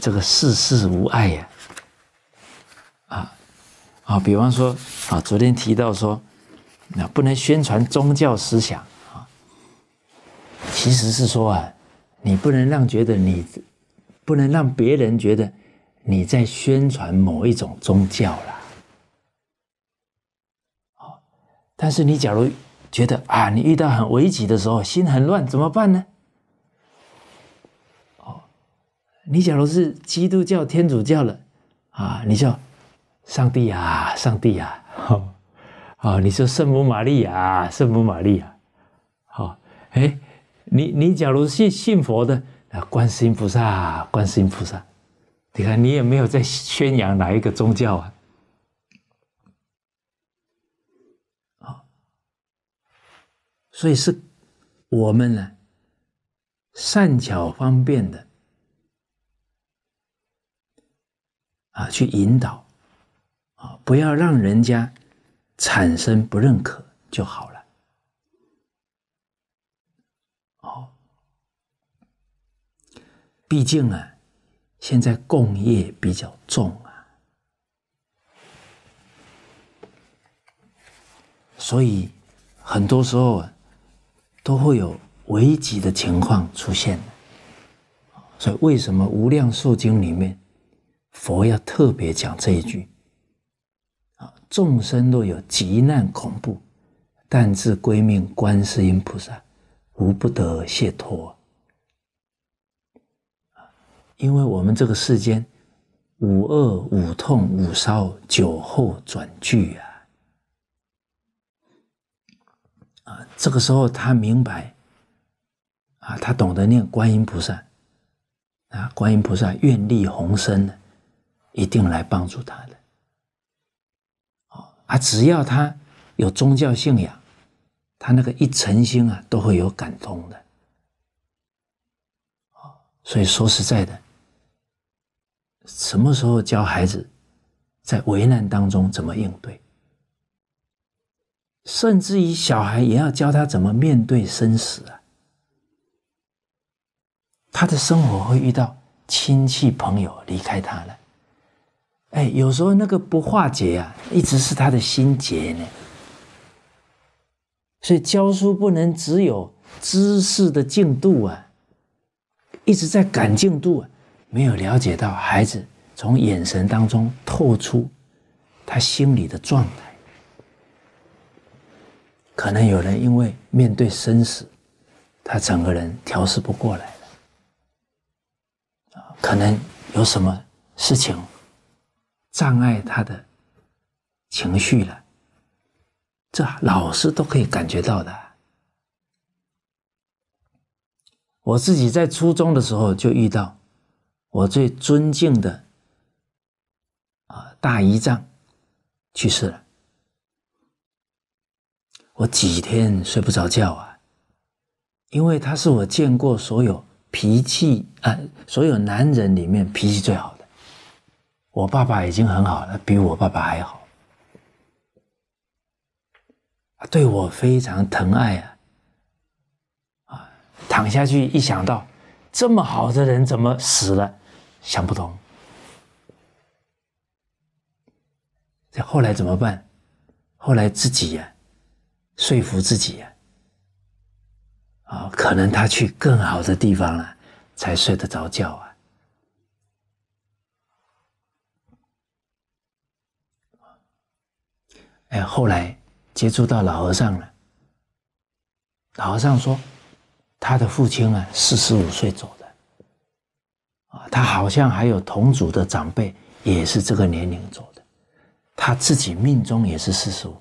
[SPEAKER 1] 这个世事无碍呀。啊，啊，比方说，啊，昨天提到说，那不能宣传宗教思想啊，其实是说啊，你不能让觉得你，不能让别人觉得。你在宣传某一种宗教啦，好，但是你假如觉得啊，你遇到很危急的时候，心很乱，怎么办呢？哦，你假如是基督教、天主教了啊，你就上帝呀，上帝呀，好，啊，你说圣母玛利亚，圣母玛利亚，好，哎，你你假如是信佛的啊，观世音菩萨，观世音菩萨。你看，你也没有在宣扬哪一个宗教啊？啊，所以是，我们呢善巧方便的啊，去引导啊，不要让人家产生不认可就好了。好，毕竟啊。现在共业比较重啊，所以很多时候啊，都会有危急的情况出现。所以为什么《无量寿经》里面佛要特别讲这一句啊？众生若有极难恐怖，但至归命观世音菩萨，无不得解脱。因为我们这个世间，五恶五痛五烧，酒后转剧啊！啊，这个时候他明白，啊，他懂得念观音菩萨，啊，观音菩萨愿力宏深一定来帮助他的。啊，只要他有宗教信仰，他那个一诚心啊，都会有感动的。所以说实在的。什么时候教孩子在危难当中怎么应对？甚至于小孩也要教他怎么面对生死啊！他的生活会遇到亲戚朋友离开他了，哎，有时候那个不化解啊，一直是他的心结呢。所以教书不能只有知识的进度啊，一直在赶进度啊。没有了解到孩子从眼神当中透出他心里的状态，可能有人因为面对生死，他整个人调试不过来了可能有什么事情障碍他的情绪了，这老师都可以感觉到的。我自己在初中的时候就遇到。我最尊敬的啊大姨丈去世了，我几天睡不着觉啊，因为他是我见过所有脾气啊，所有男人里面脾气最好的。我爸爸已经很好了，比我爸爸还好，对我非常疼爱啊。啊，躺下去一想到这么好的人怎么死了？想不通，这后来怎么办？后来自己呀，说服自己呀，啊，可能他去更好的地方了，才睡得着觉啊。哎，后来接触到老和尚了，老和尚说，他的父亲啊，四十五岁走。啊，他好像还有同组的长辈也是这个年龄走的，他自己命中也是四十五。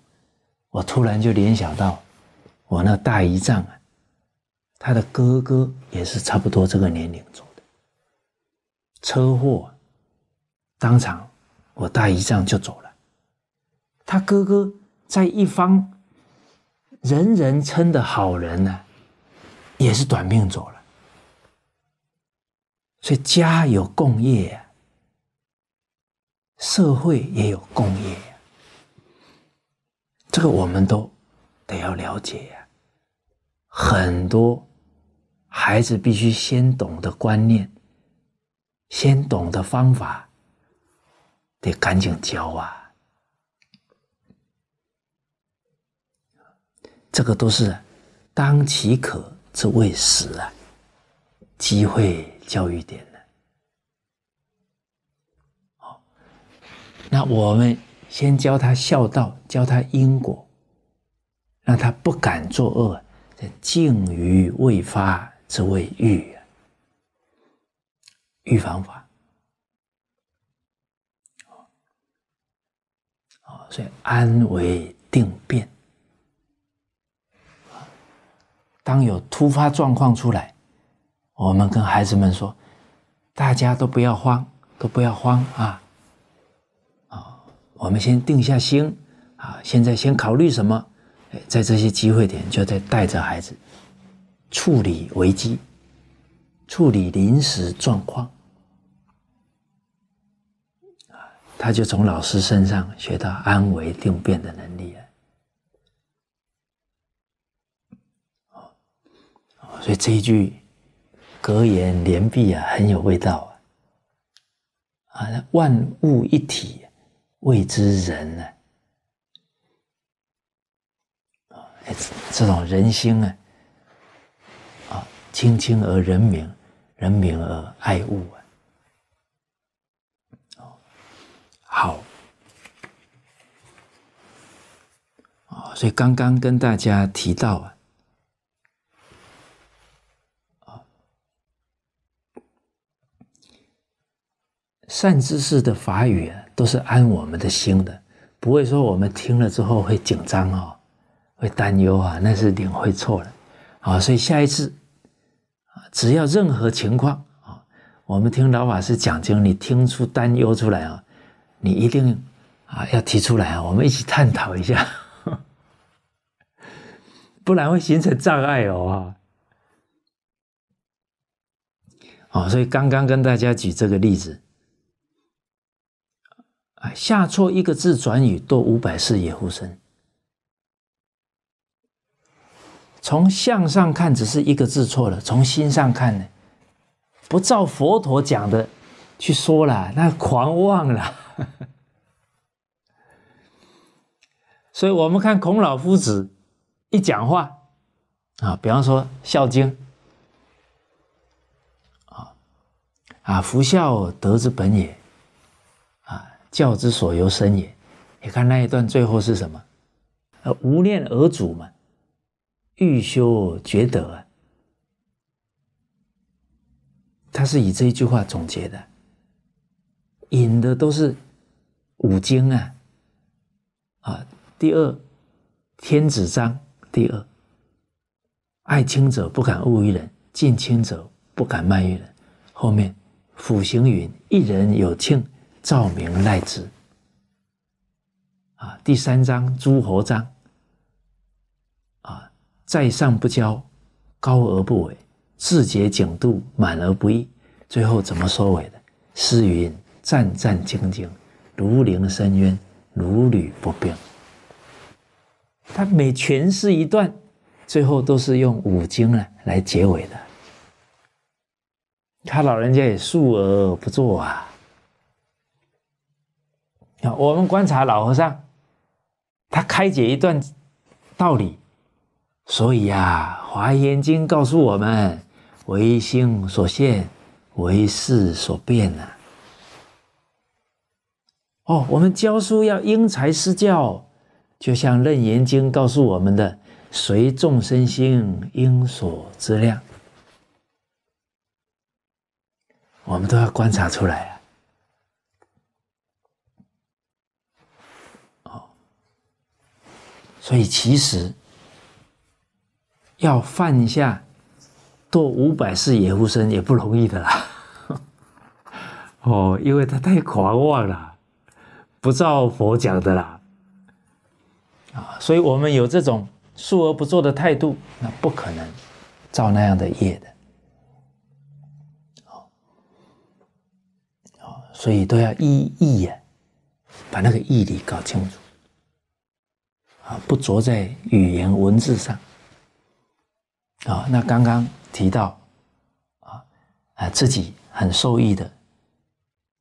[SPEAKER 1] 我突然就联想到，我那大姨丈啊，他的哥哥也是差不多这个年龄走的。车祸，当场，我大姨丈就走了。他哥哥在一方，人人称的好人呢，也是短命走了。所以，家有共业呀，社会也有共业呀，这个我们都得要了解呀。很多孩子必须先懂的观念，先懂的方法，得赶紧教啊！这个都是当其可之未时啊，机会。教育点呢？好，那我们先教他孝道，教他因果，让他不敢作恶。这静于未发之谓预啊，预防法，啊，所以安为定变，啊，当有突发状况出来。我们跟孩子们说：“大家都不要慌，都不要慌啊！啊，我们先定下心啊！现在先考虑什么？在这些机会点，就在带着孩子处理危机，处理临时状况他就从老师身上学到安危定变的能力了。所以这一句。”格言联璧啊，很有味道啊！啊，万物一体，谓之人呢。啊，这种人心啊，啊，清清而人明，人明而爱物啊。哦，好。哦，所以刚刚跟大家提到啊。善知识的法语都是安我们的心的，不会说我们听了之后会紧张啊，会担忧啊，那是领会错了。好，所以下一次，只要任何情况啊，我们听老法师讲经，你听出担忧出来啊，你一定啊要提出来啊，我们一起探讨一下，不然会形成障碍哦。好，所以刚刚跟大家举这个例子。啊，下错一个字，转语多五百次也呼声。从相上看，只是一个字错了；从心上看呢，不照佛陀讲的去说了，那狂妄了。所以，我们看孔老夫子一讲话啊，比方说《孝经》，啊啊，夫孝，德之本也。教之所由生也，你看那一段最后是什么？呃，无念而主嘛，欲修觉德啊。他是以这一句话总结的。引的都是五经啊，啊，第二《天子章》第二，爱亲者不敢恶于人，敬亲者不敢慢于人。后面辅行云：一人有庆。照明赖之啊！第三章诸侯章啊，在上不骄，高而不伟，自节景度，满而不溢。最后怎么收尾的？诗云：“战战兢兢，如临深渊，如履薄冰。”他每诠释一段，最后都是用五经呢来结尾的。他老人家也素而不作啊。我们观察老和尚，他开解一段道理，所以呀，《华严经》告诉我们，唯心所现，唯事所变呐。哦，我们教书要因材施教，就像《楞严经》告诉我们的，随众生心，应所知量，我们都要观察出来呀。所以其实要犯下堕五百世野狐身也不容易的啦。哦，因为他太狂妄了，不照佛讲的啦。啊，所以我们有这种素而不做的态度，那不可能造那样的业的。哦。所以都要一一眼把那个义理搞清楚。啊，不着在语言文字上。啊，那刚刚提到，啊，啊，自己很受益的，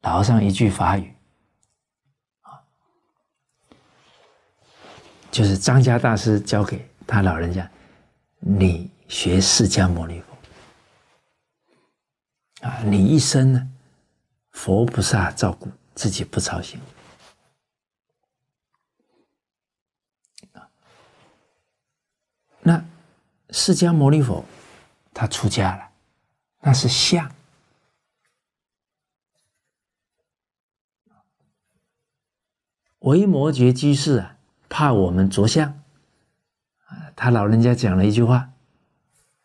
[SPEAKER 1] 聊上一句法语，啊，就是张家大师教给他老人家：“你学释迦牟尼佛，啊，你一生呢，佛菩萨照顾，自己不操心。”那释迦牟尼佛他出家了，那是相。维摩诘居士啊，怕我们着相他老人家讲了一句话：“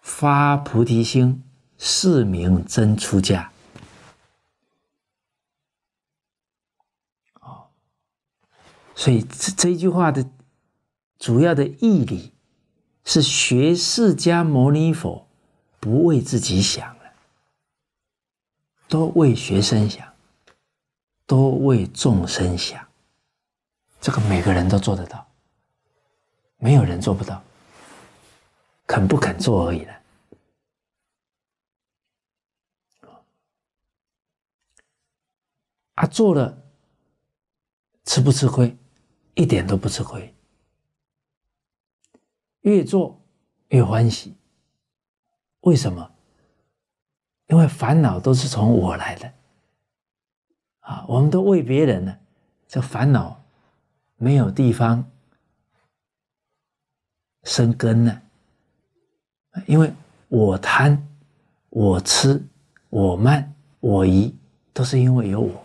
[SPEAKER 1] 发菩提心是名真出家。”哦。所以这这句话的主要的义理。是学释迦牟尼佛，不为自己想了，都为学生想，都为众生想。这个每个人都做得到，没有人做不到，肯不肯做而已了。啊，做了，吃不吃亏，一点都不吃亏。越做越欢喜，为什么？因为烦恼都是从我来的啊！我们都为别人呢，这烦恼没有地方生根呢。因为我贪、我吃、我慢、我疑，都是因为有我。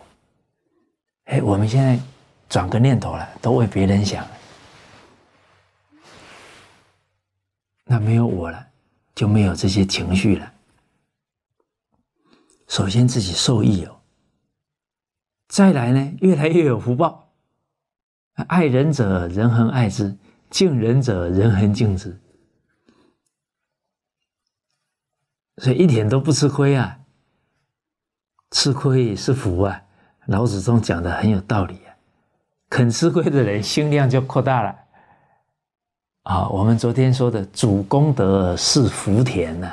[SPEAKER 1] 哎，我们现在转个念头了，都为别人想。那没有我了，就没有这些情绪了。首先自己受益哦，再来呢，越来越有福报。爱人者，人恒爱之；敬人者，人恒敬之。所以一点都不吃亏啊！吃亏是福啊！老祖宗讲的很有道理啊。肯吃亏的人，心量就扩大了。好，我们昨天说的主功德是福田呢，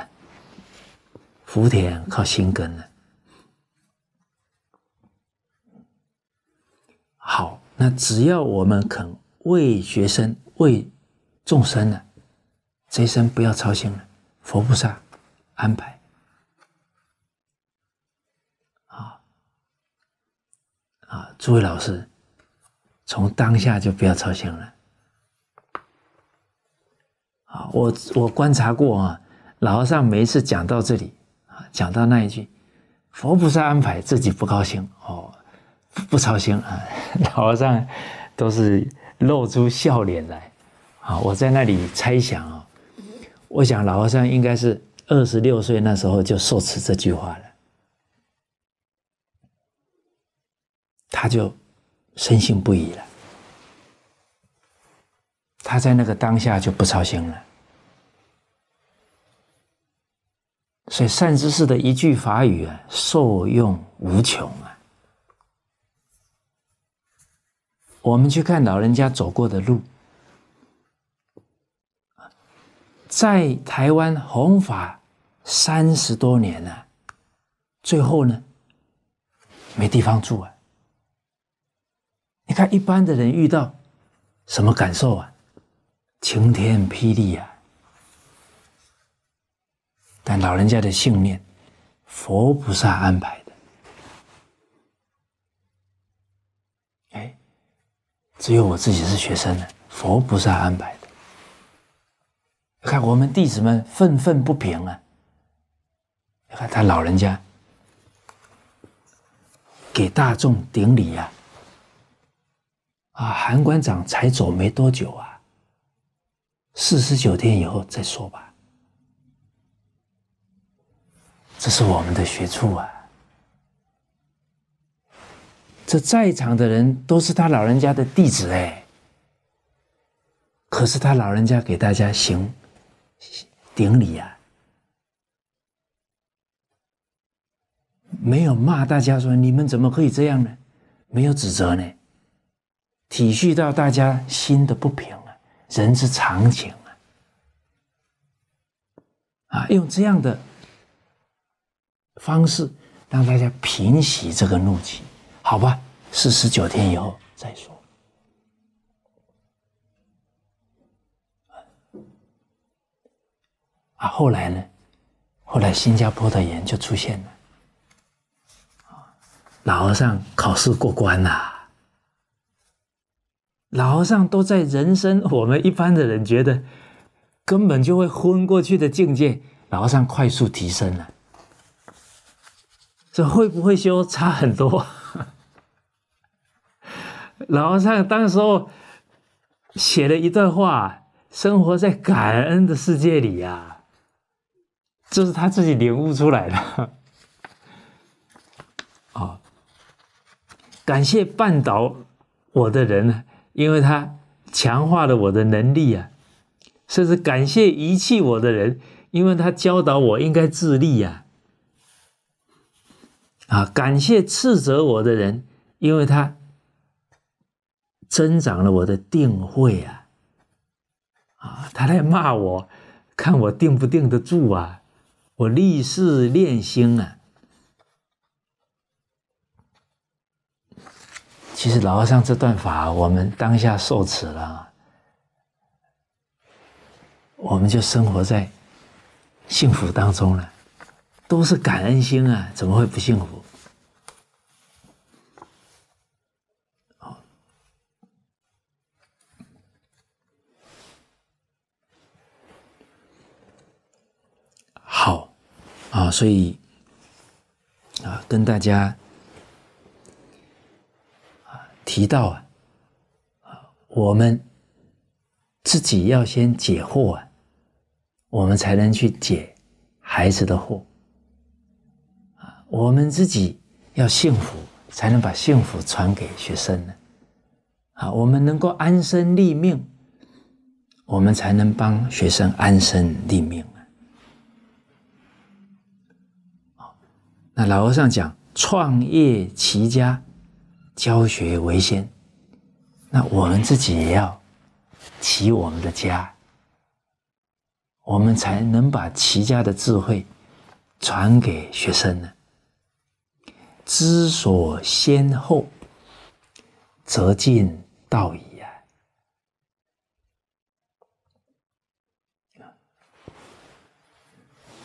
[SPEAKER 1] 福田靠心耕呢。好，那只要我们肯为学生、为众生呢，这一生不要操心了，佛菩萨安排。啊啊，诸位老师，从当下就不要操心了。我我观察过啊，老和尚每一次讲到这里啊，讲到那一句“佛菩萨安排，自己不高兴哦，不操心啊”，老和尚都是露出笑脸来。啊。我在那里猜想啊，我想老和尚应该是二十六岁那时候就受持这句话了，他就深信不疑了，他在那个当下就不操心了。所以善知识的一句法语啊，受用无穷啊！我们去看老人家走过的路在台湾弘法三十多年了，最后呢，没地方住啊！你看一般的人遇到什么感受啊？晴天霹雳啊！但老人家的信念，佛菩萨安排的。哎，只有我自己是学生的，佛菩萨安排的。看我们弟子们愤愤不平啊！你看他老人家给大众顶礼呀，啊，韩馆长才走没多久啊，四十九天以后再说吧。这是我们的学处啊！这在场的人都是他老人家的弟子哎，可是他老人家给大家行顶礼啊，没有骂大家说你们怎么可以这样呢？没有指责呢，体恤到大家心的不平啊，人之常情啊！啊，用这样的。方式让大家平息这个怒气，好吧？四十九天以后再说。啊，后来呢？后来新加坡的人就出现了。老和尚考试过关了。老和尚都在人生我们一般的人觉得根本就会昏过去的境界，老和尚快速提升了。这会不会修差很多？老和尚当时候写了一段话：“生活在感恩的世界里呀，这是他自己领悟出来的。”啊，感谢绊倒我的人呢，因为他强化了我的能力啊；甚至感谢遗弃我的人，因为他教导我应该自立呀。啊，感谢斥责我的人，因为他增长了我的定慧啊！啊，他来骂我，看我定不定得住啊！我立誓练心啊！其实老和尚这段法，我们当下受持了，我们就生活在幸福当中了，都是感恩心啊，怎么会不幸福？啊，所以啊，跟大家啊提到啊，啊，我们自己要先解惑啊，我们才能去解孩子的惑啊。我们自己要幸福，才能把幸福传给学生呢。啊，我们能够安身立命，我们才能帮学生安身立命。那老和尚讲：“创业齐家，教学为先。”那我们自己也要齐我们的家，我们才能把齐家的智慧传给学生呢。知所先后，则近道矣啊！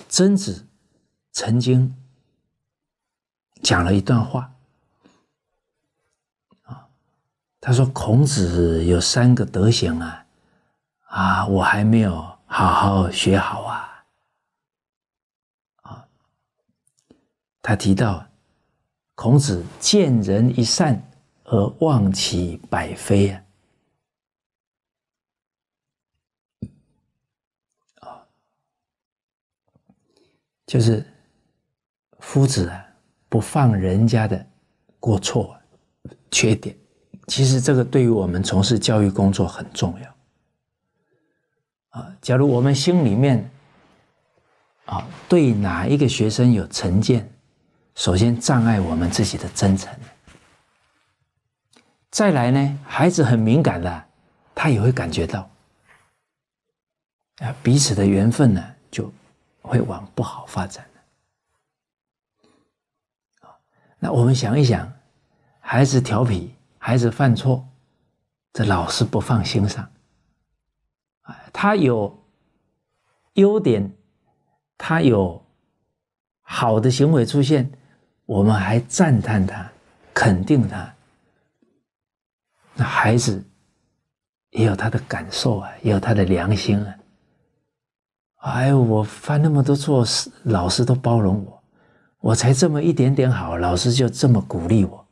[SPEAKER 1] 曾子曾经。讲了一段话，啊，他说孔子有三个德行啊，啊，我还没有好好学好啊，啊，他提到孔子见人一善而忘其百非啊，啊，就是夫子啊。不放人家的过错、缺点，其实这个对于我们从事教育工作很重要啊。假如我们心里面啊对哪一个学生有成见，首先障碍我们自己的真诚，再来呢，孩子很敏感的，他也会感觉到啊，彼此的缘分呢就会往不好发展。那我们想一想，孩子调皮，孩子犯错，这老师不放心上。他有优点，他有好的行为出现，我们还赞叹他，肯定他。那孩子也有他的感受啊，也有他的良心啊。哎，我犯那么多错，老师都包容我。我才这么一点点好，老师就这么鼓励我，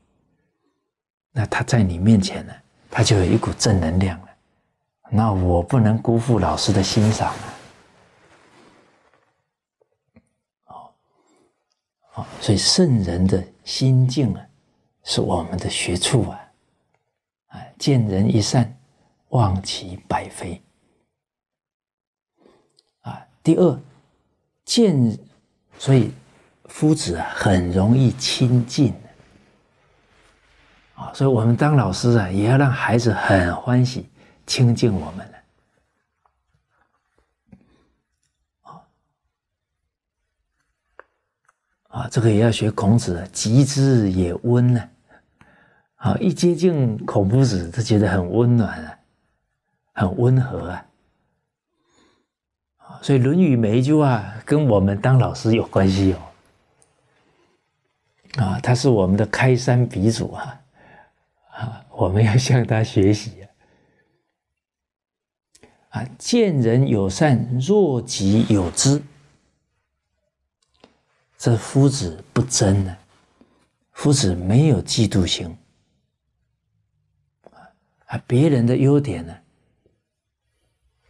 [SPEAKER 1] 那他在你面前呢，他就有一股正能量了。那我不能辜负老师的欣赏啊！哦哦，所以圣人的心境啊，是我们的学处啊！啊，见人一善，忘其百非。啊，第二，见，所以。夫子啊，很容易亲近啊，所以，我们当老师啊，也要让孩子很欢喜亲近我们了。啊，这个也要学孔子，极之也温呢。啊，一接近孔夫子，他觉得很温暖啊，很温和啊，所以《论语》每一句话跟我们当老师有关系哦。啊，他是我们的开山鼻祖啊！啊，我们要向他学习。啊，见人友善，若己有之。这夫子不争呢，夫子没有嫉妒心。啊，别人的优点呢，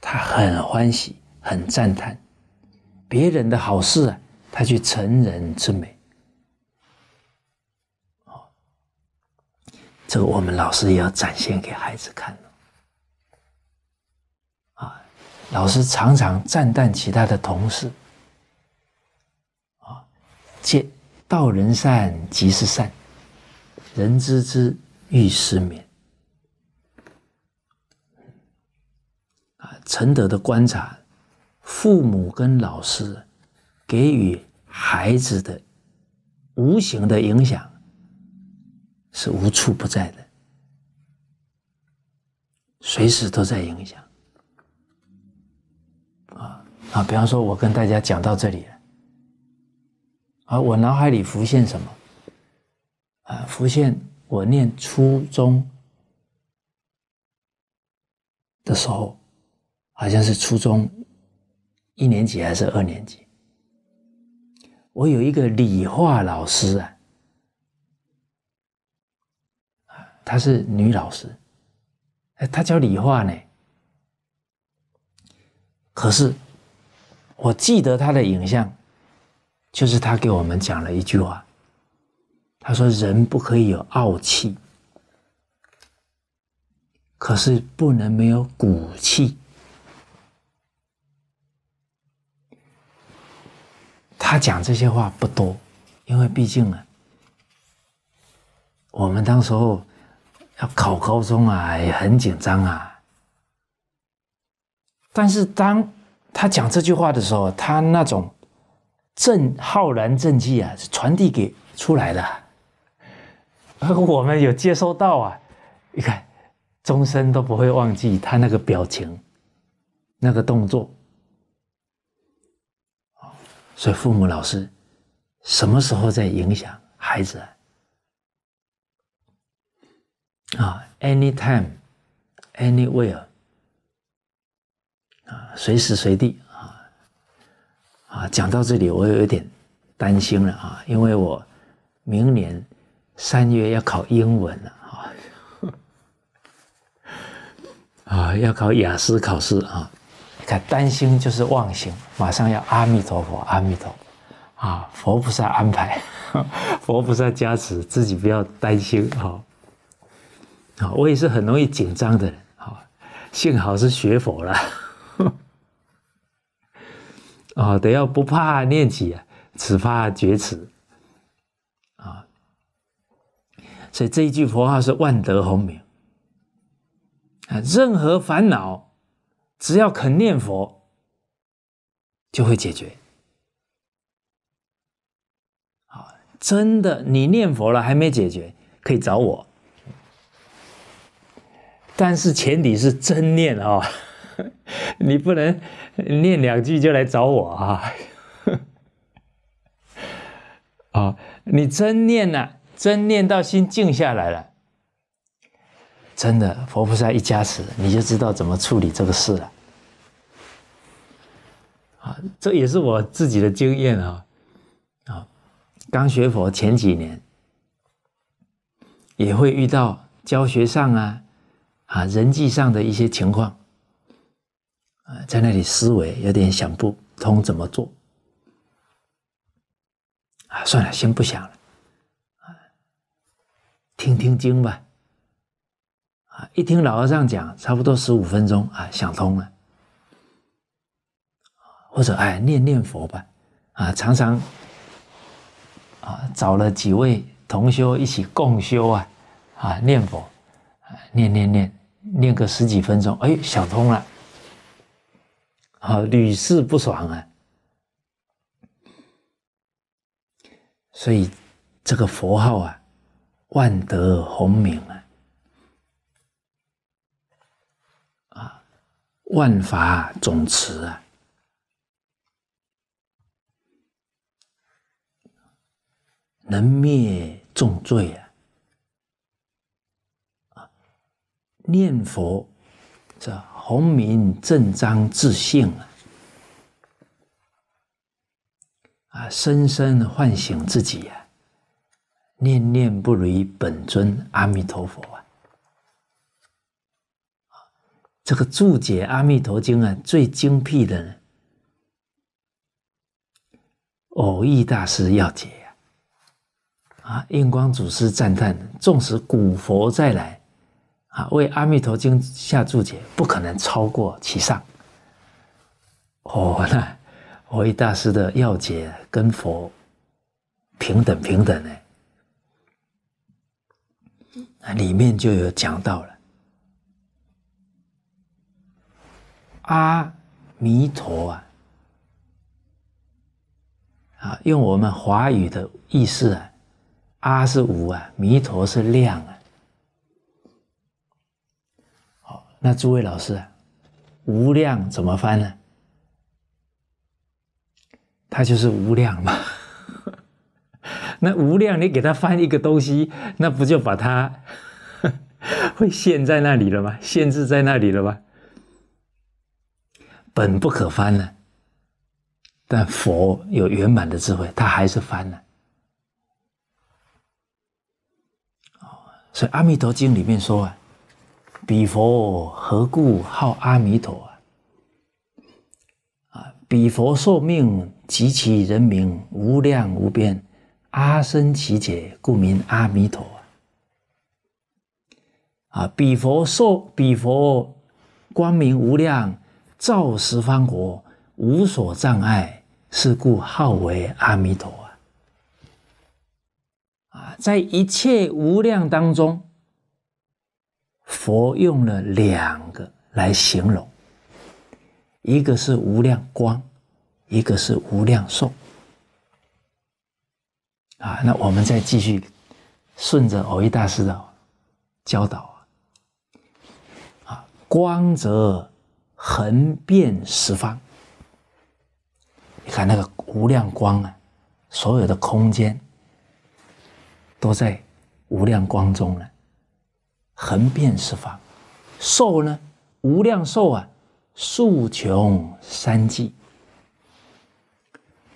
[SPEAKER 1] 他很欢喜，很赞叹。别人的好事啊，他去成人之美。这个我们老师也要展现给孩子看啊！老师常常赞叹其他的同事啊，见道人善即是善，人知之欲失眠。啊。承德的观察，父母跟老师给予孩子的无形的影响。是无处不在的，随时都在影响啊啊！比方说，我跟大家讲到这里了啊，我脑海里浮现什么？啊，浮现我念初中的时候，好像是初中一年级还是二年级，我有一个理化老师啊。她是女老师，哎，她教理化呢。可是我记得她的影像，就是她给我们讲了一句话。她说：“人不可以有傲气，可是不能没有骨气。”她讲这些话不多，因为毕竟呢，我们当时候。他考高中啊，也很紧张啊。但是当他讲这句话的时候，他那种正浩然正气啊，传递给出来了，而我们有接收到啊。你看，终身都不会忘记他那个表情，那个动作。所以父母、老师什么时候在影响孩子啊？啊，anytime，anywhere，啊，随时随地啊，啊，讲到这里，我有一点担心了啊，因为我明年三月要考英文了啊，啊，要考雅思考试啊。看，担心就是妄想，马上要阿弥陀佛，阿弥陀，啊，佛菩萨安排，佛菩萨加持，自己不要担心哦。啊，我也是很容易紧张的人，好，幸好是学佛了，啊，得要不怕念起，只怕觉迟，啊，所以这一句佛号是万德洪明。啊，任何烦恼只要肯念佛，就会解决，啊，真的，你念佛了还没解决，可以找我。但是前提是真念啊，你不能念两句就来找我啊！啊，你真念了，真念到心静下来了，真的，佛菩萨一加持，你就知道怎么处理这个事了。啊，这也是我自己的经验啊！啊，刚学佛前几年，也会遇到教学上啊。啊，人际上的一些情况，啊，在那里思维有点想不通，怎么做？啊，算了，先不想了，啊，听听经吧，啊，一听老和尚讲，差不多十五分钟，啊，想通了，或者哎，念念佛吧，啊，常常，啊，找了几位同修一起共修啊，啊，念佛，啊，念念念。念个十几分钟，哎，想通了，好，屡试不爽啊！所以这个佛号啊，万德洪明啊，啊，万法总持啊，能灭重罪啊！念佛，这弘明正章自性啊，啊，深深唤醒自己呀，念念不离本尊阿弥陀佛啊。这个注解《阿弥陀经》啊，最精辟的呢，偶遇大师要解啊，啊，印光祖师赞叹：，纵使古佛再来。啊，为《阿弥陀经》下注解，不可能超过其上。哦，那我一大师的要解跟佛平等平等呢？那里面就有讲到了阿弥陀啊，啊，用我们华语的意思啊，阿是无啊，弥陀是量。那诸位老师，无量怎么翻呢？它就是无量嘛。那无量，你给它翻一个东西，那不就把它 会限在那里了吗？限制在那里了吗？本不可翻呢，但佛有圆满的智慧，他还是翻了。哦，所以《阿弥陀经》里面说啊。彼佛何故号阿弥陀啊？啊！彼佛受命及其人民无量无边，阿僧其解，故名阿弥陀啊！啊！彼佛受彼佛光明无量，照十方国，无所障碍，是故号为阿弥陀啊！啊！在一切无量当中。佛用了两个来形容，一个是无量光，一个是无量寿。啊，那我们再继续顺着偶一大师的教导啊，啊，光则横遍十方。你看那个无量光啊，所有的空间都在无量光中了。横遍十方，寿呢？无量寿啊，数穷三季，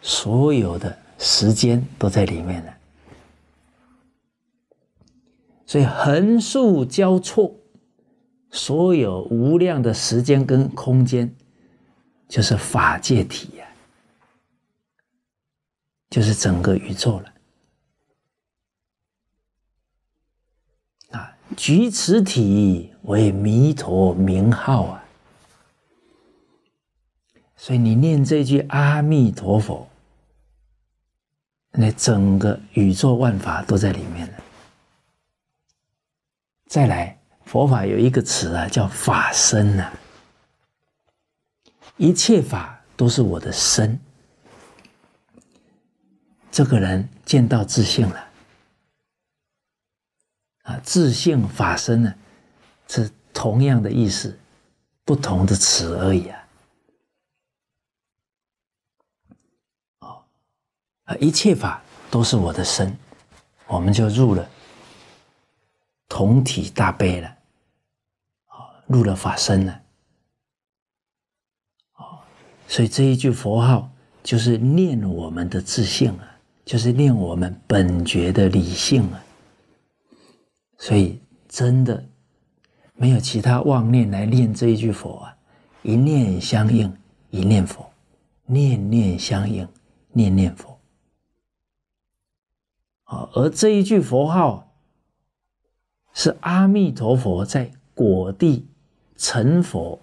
[SPEAKER 1] 所有的时间都在里面了。所以横竖交错，所有无量的时间跟空间，就是法界体呀，就是整个宇宙了。举此体为弥陀名号啊！所以你念这句阿弥陀佛，那整个宇宙万法都在里面了。再来，佛法有一个词啊，叫法身啊，一切法都是我的身。这个人见到自信了。啊，自性法身呢，是同样的意思，不同的词而已啊。哦，啊，一切法都是我的身，我们就入了同体大悲了，啊，入了法身了，啊，所以这一句佛号就是念我们的自性啊，就是念我们本觉的理性啊。所以，真的没有其他妄念来念这一句佛啊，一念相应，一念佛，念念相应，念念佛。啊，而这一句佛号，是阿弥陀佛在果地成佛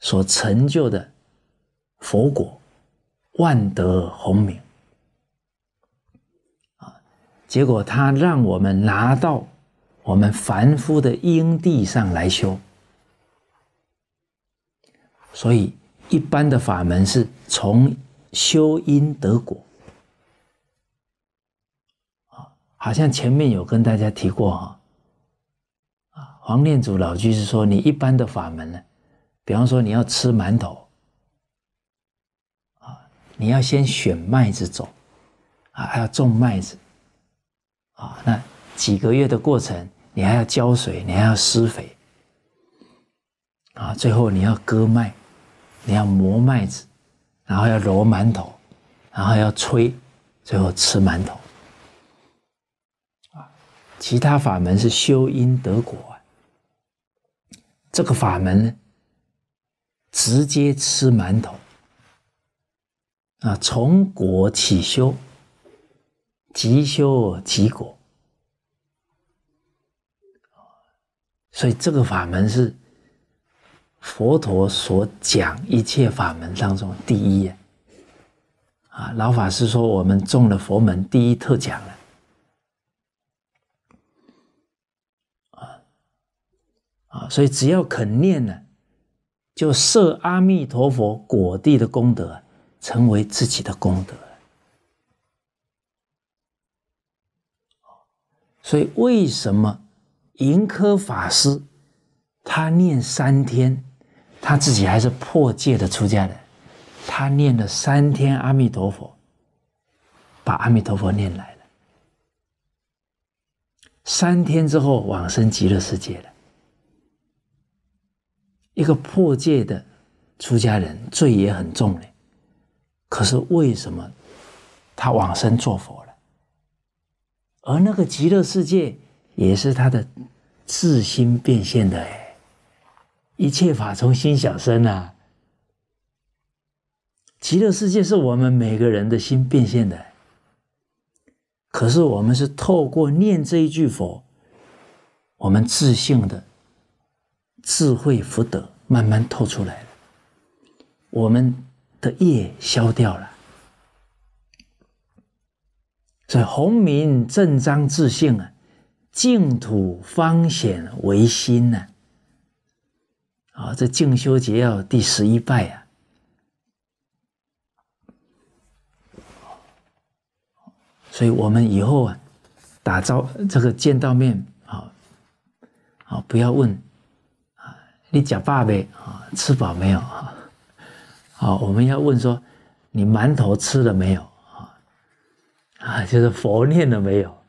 [SPEAKER 1] 所成就的佛果万德洪明。啊，结果他让我们拿到。我们凡夫的因地上来修，所以一般的法门是从修因得果。啊，好像前面有跟大家提过哈，啊，黄念祖老居士说，你一般的法门呢，比方说你要吃馒头，啊，你要先选麦子种，啊，还要种麦子，啊，那几个月的过程。你还要浇水，你还要施肥，啊，最后你要割麦，你要磨麦子，然后要揉馒头，然后要吹，最后吃馒头。啊，其他法门是修因得果啊，这个法门呢，直接吃馒头，啊，从果起修，即修即果。所以这个法门是佛陀所讲一切法门当中第一啊！老法师说我们中了佛门第一特奖了啊啊！所以只要肯念呢，就摄阿弥陀佛果地的功德成为自己的功德所以为什么？盈科法师，他念三天，他自己还是破戒的出家人，他念了三天阿弥陀佛，把阿弥陀佛念来了，三天之后往生极乐世界了。一个破戒的出家人，罪也很重嘞，可是为什么他往生做佛了？而那个极乐世界？也是他的自心变现的哎，一切法从心想生呐。极乐世界是我们每个人的心变现的，可是我们是透过念这一句佛，我们自性的智慧福德慢慢透出来了，我们的业消掉了，所以弘明正章自性啊。净土方显唯心呢，啊，这《净修节要》第十一拜啊，所以我们以后啊，打招这个见到面，啊，好，不要问啊，你讲爸呗啊，吃饱没有啊？好，我们要问说，你馒头吃了没有啊？啊，就是佛念了没有？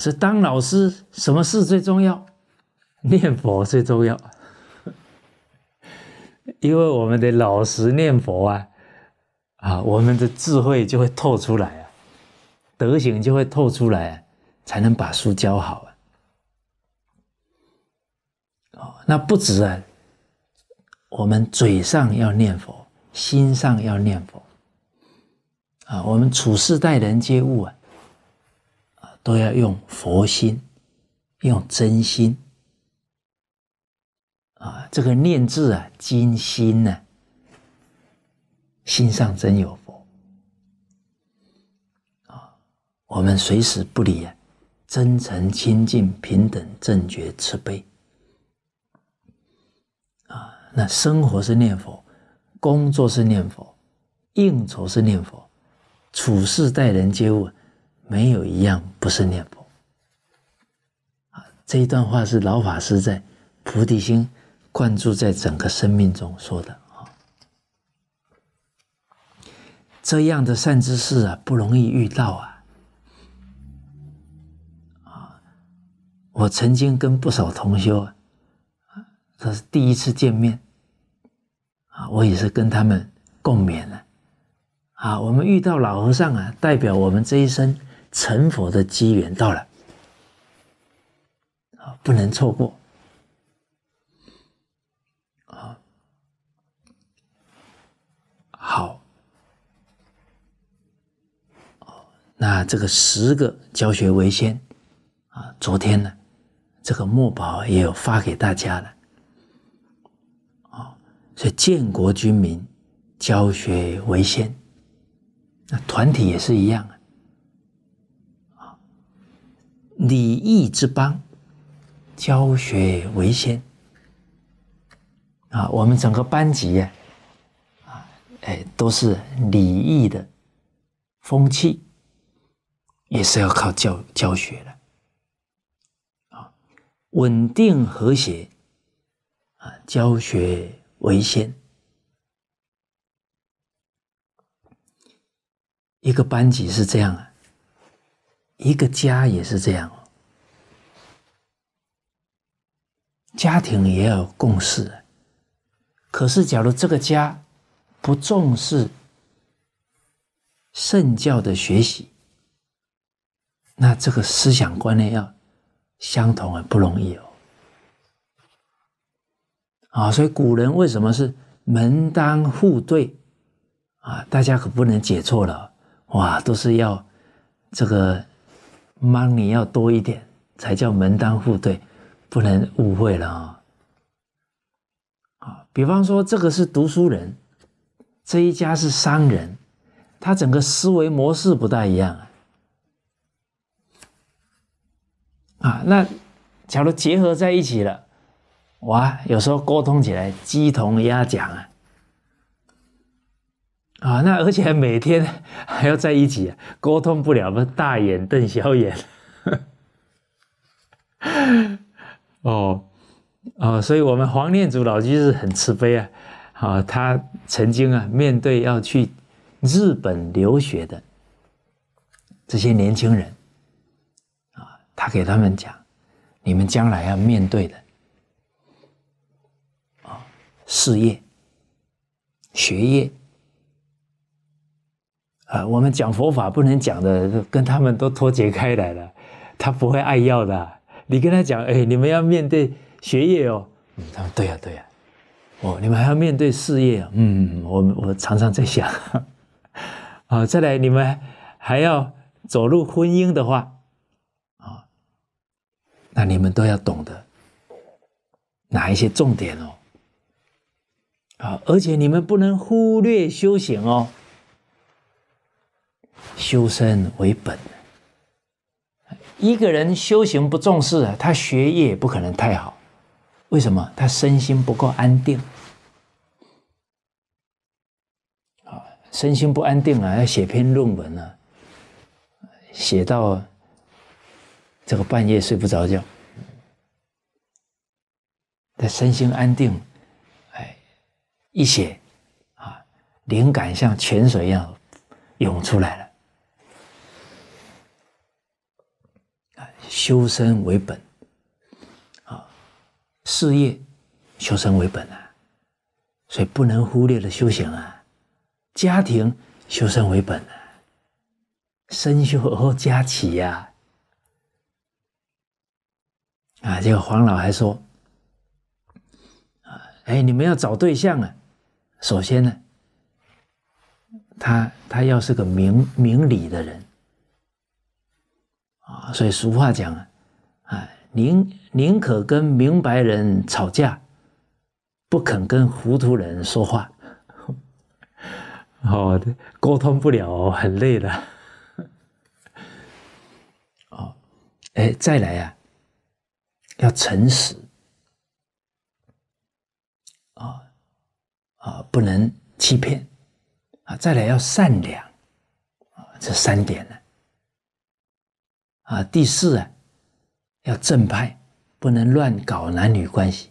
[SPEAKER 1] 是当老师，什么事最重要？念佛最重要，因为我们的老实念佛啊，啊，我们的智慧就会透出来啊，德行就会透出来，才能把书教好啊。哦，那不止啊，我们嘴上要念佛，心上要念佛啊，我们处事待人接物啊。都要用佛心，用真心啊！这个念字啊，金心呢，心上真有佛啊！我们随时不离真诚、清净、平等、正觉、慈悲啊！那生活是念佛，工作是念佛，应酬是念佛，处事待人接物。没有一样不是念佛啊！这一段话是老法师在《菩提心灌注在整个生命中》说的啊。这样的善知识啊，不容易遇到啊！啊，我曾经跟不少同修啊，这是第一次见面啊，我也是跟他们共勉了啊。我们遇到老和尚啊，代表我们这一生。成佛的机缘到了，啊，不能错过，啊，好，那这个十个教学为先，啊，昨天呢，这个墨宝也有发给大家了，啊，所以建国军民教学为先，那团体也是一样啊。礼义之邦，教学为先啊！我们整个班级呀，啊，哎，都是礼义的风气，也是要靠教教学的。啊！稳定和谐啊，教学为先，一个班级是这样啊。一个家也是这样哦，家庭也要共事可是，假如这个家不重视圣教的学习，那这个思想观念要相同啊，不容易哦。啊，所以古人为什么是门当户对啊？大家可不能解错了哇，都是要这个。money 要多一点才叫门当户对，不能误会了啊！啊，比方说这个是读书人，这一家是商人，他整个思维模式不大一样啊！啊，那假如结合在一起了，哇，有时候沟通起来鸡同鸭讲啊。啊，那而且每天还要在一起沟通不了，不大眼瞪小眼。哦，哦，所以，我们黄念祖老居士很慈悲啊，啊，他曾经啊，面对要去日本留学的这些年轻人，啊，他给他们讲，你们将来要面对的，啊，事业、学业。啊，我们讲佛法不能讲的，跟他们都脱节开来了，他不会爱要的。你跟他讲，哎，你们要面对学业哦。嗯，他说对呀对呀。哦，你们还要面对事业啊。嗯，我我常常在想。啊，再来你们还要走入婚姻的话，啊，那你们都要懂得哪一些重点哦。啊，而且你们不能忽略修行哦。修身为本，一个人修行不重视啊，他学业不可能太好。为什么？他身心不够安定。啊，身心不安定啊，要写篇论文啊，写到这个半夜睡不着觉。他身心安定，哎，一写啊，灵感像泉水一样涌出来了。修身为本，啊，事业修身为本啊，所以不能忽略的修行啊，家庭修身为本啊，身修而后家齐呀，啊，这个黄老还说，啊，哎，你们要找对象啊，首先呢，他他要是个明明理的人。啊，所以俗话讲啊，哎，宁宁可跟明白人吵架，不肯跟糊涂人说话，哦，沟通不了，很累的。哦，哎，再来啊，要诚实啊啊，不能欺骗啊，再来要善良啊，这三点呢。啊，第四啊，要正派，不能乱搞男女关系。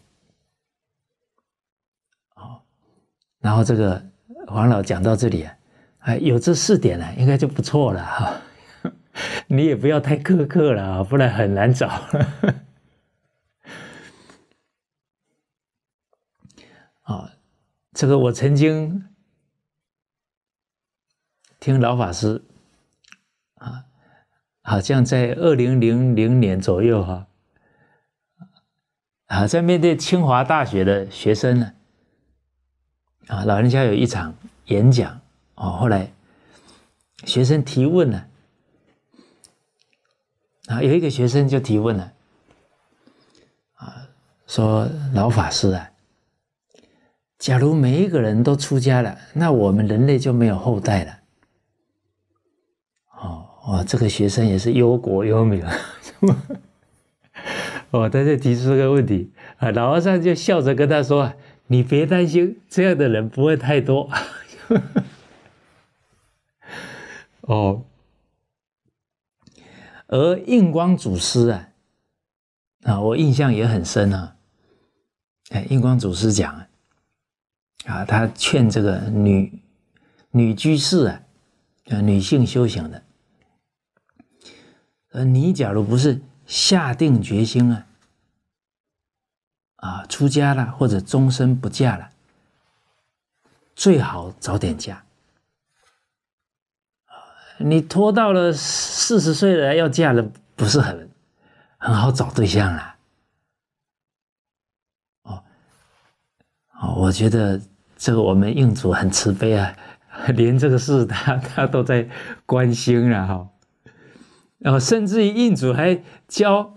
[SPEAKER 1] 好，然后这个黄老讲到这里啊，哎，有这四点呢，应该就不错了哈。你也不要太苛刻了啊，不然很难找。啊，这个我曾经听老法师。好像在二零零零年左右哈，啊，在面对清华大学的学生呢，啊，老人家有一场演讲哦，后来学生提问呢，啊，有一个学生就提问了，啊，说老法师啊，假如每一个人都出家了，那我们人类就没有后代了。哇，这个学生也是忧国忧民啊！哦，他就提出这个问题啊，老和尚就笑着跟他说：“你别担心，这样的人不会太多。”哦，而印光祖师啊，啊，我印象也很深啊。哎，印光祖师讲啊，他劝这个女女居士啊，女性修行的。而你假如不是下定决心啊，啊出家了或者终身不嫁了，最好早点嫁你拖到了四十岁了要嫁了，不是很很好找对象了？哦哦，我觉得这个我们应主很慈悲啊，连这个事他他都在关心了哈。然后，甚至于印主还教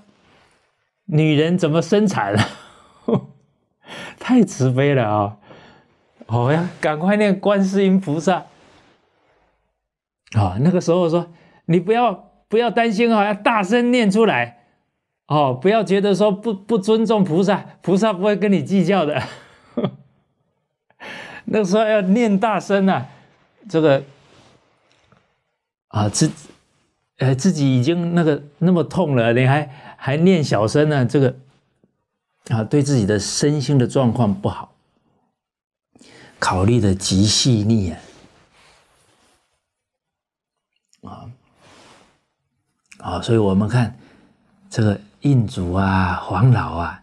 [SPEAKER 1] 女人怎么生产 太慈悲了啊！哦呀，赶快念观世音菩萨！啊，那个时候说你不要不要担心哦，要大声念出来哦，不要觉得说不不尊重菩萨，菩萨不会跟你计较的。那个时候要念大声啊，这个啊，这。哎，自己已经那个那么痛了，你还还念小声呢？这个啊，对自己的身心的状况不好，考虑的极细腻啊啊！所以，我们看这个印祖啊、黄老啊，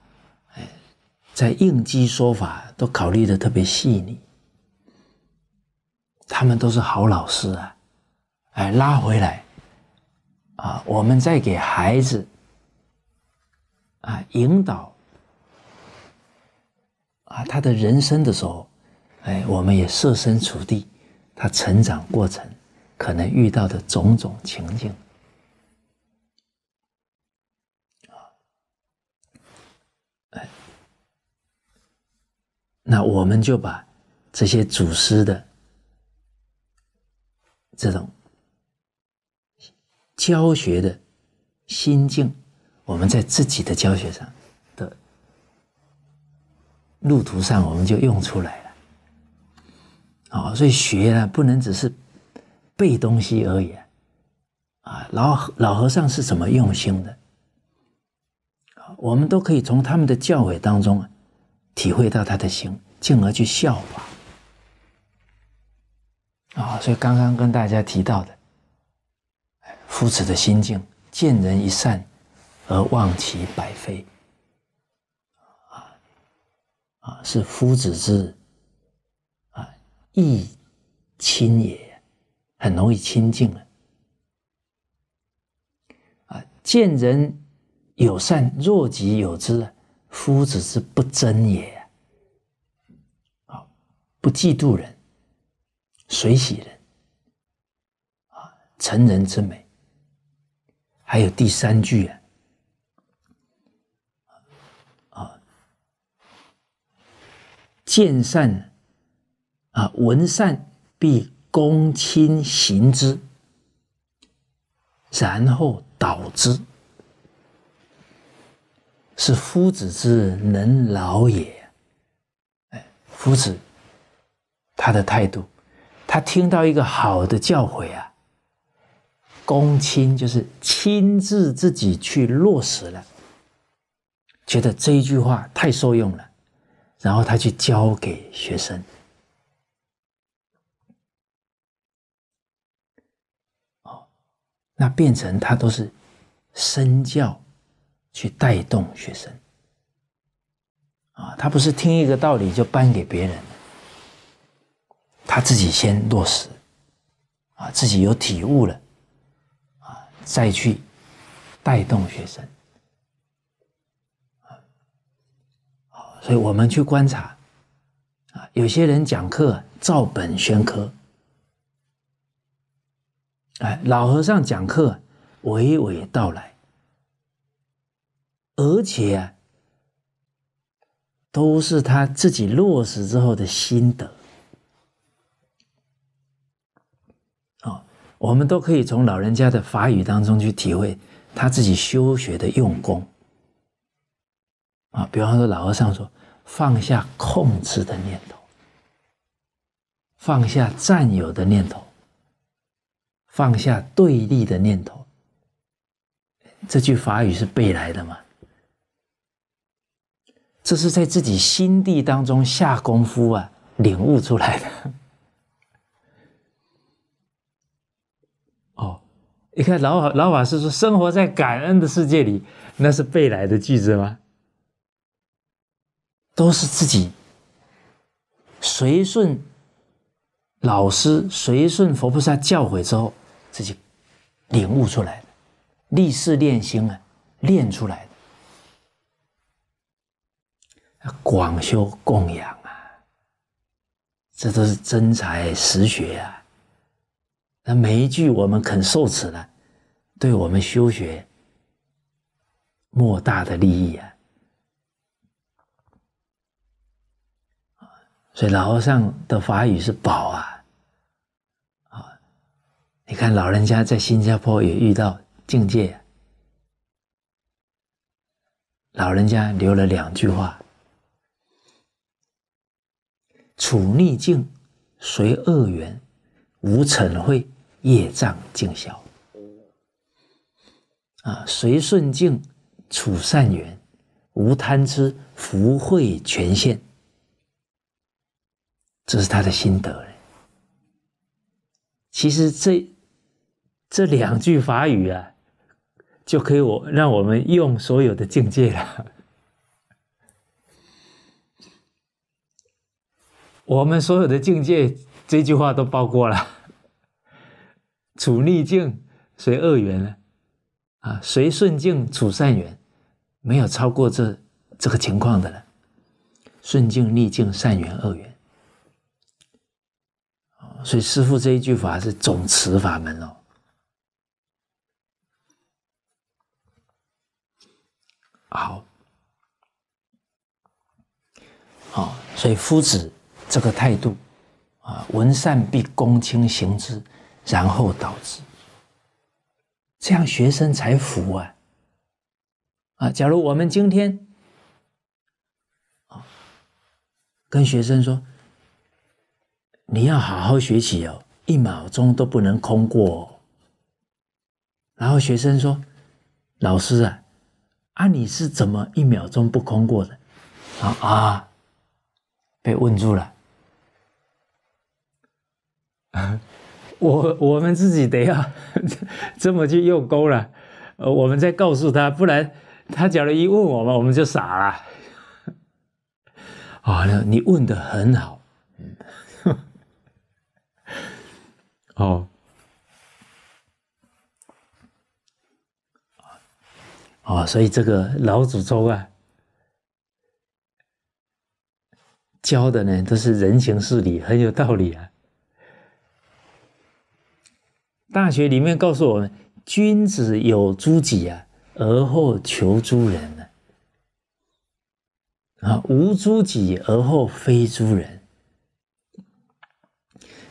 [SPEAKER 1] 哎，在应机说法都考虑的特别细腻，他们都是好老师啊！哎，拉回来。啊，我们在给孩子啊引导啊他的人生的时候，哎，我们也设身处地，他成长过程可能遇到的种种情境，啊，那我们就把这些祖师的这种。教学的心境，我们在自己的教学上的路途上，我们就用出来了。啊，所以学呢，不能只是背东西而已，啊，老老和尚是怎么用心的？我们都可以从他们的教诲当中体会到他的心，进而去效法。啊，所以刚刚跟大家提到的。夫子的心境，见人一善而忘其百非，啊啊，是夫子之啊易亲也，很容易亲近啊。啊，见人有善若己有之，夫子之不争也，好不嫉妒人，随喜人，啊，成人之美。还有第三句啊，啊，见善啊，闻善必躬亲行之，然后导之，是夫子之能劳也。哎，夫子他的态度，他听到一个好的教诲啊。躬亲就是亲自自己去落实了，觉得这一句话太受用了，然后他去教给学生。哦，那变成他都是身教去带动学生。啊，他不是听一个道理就颁给别人，他自己先落实，啊，自己有体悟了。再去带动学生所以我们去观察啊，有些人讲课照本宣科，哎，老和尚讲课娓娓道来，而且啊，都是他自己落实之后的心得。我们都可以从老人家的法语当中去体会他自己修学的用功啊！比方说，老和尚说：“放下控制的念头，放下占有的念头，放下对立的念头。”这句法语是背来的吗？这是在自己心地当中下功夫啊，领悟出来的。你看老法老法师说：“生活在感恩的世界里，那是背来的句子吗？都是自己随顺老师、随顺佛菩萨教诲之后自己领悟出来的，立誓练心啊，练出来的。广修供养啊，这都是真才实学啊。”那每一句我们肯受持呢，对我们修学莫大的利益啊！所以老和尚的法语是宝啊！啊，你看老人家在新加坡也遇到境界，老人家留了两句话：处逆境，随恶缘。无忏悔，业障尽消。啊，随顺境，处善缘，无贪痴，福慧全现。这是他的心得嘞。其实这这两句法语啊，就可以我让我们用所有的境界了。我们所有的境界。这句话都包括了：处逆境随恶缘了，啊，随顺境处善缘，没有超过这这个情况的了。顺境、逆境、善缘、恶缘，所以师父这一句法是总持法门哦。好，好，所以夫子这个态度。啊，闻善必躬亲行之，然后导之，这样学生才服啊！啊，假如我们今天啊，跟学生说，你要好好学习哦，一秒钟都不能空过。哦。然后学生说，老师啊，啊你是怎么一秒钟不空过的？啊啊，被问住了。我我们自己得要 这么去用功了，呃，我们再告诉他，不然他假如一问我嘛，我们就傻了。啊，你问的很好，哦。哦，所以这个老祖宗啊教的呢，都是人情事理，很有道理啊。大学里面告诉我们：“君子有诸己啊，而后求诸人啊，无诸己而后非诸人。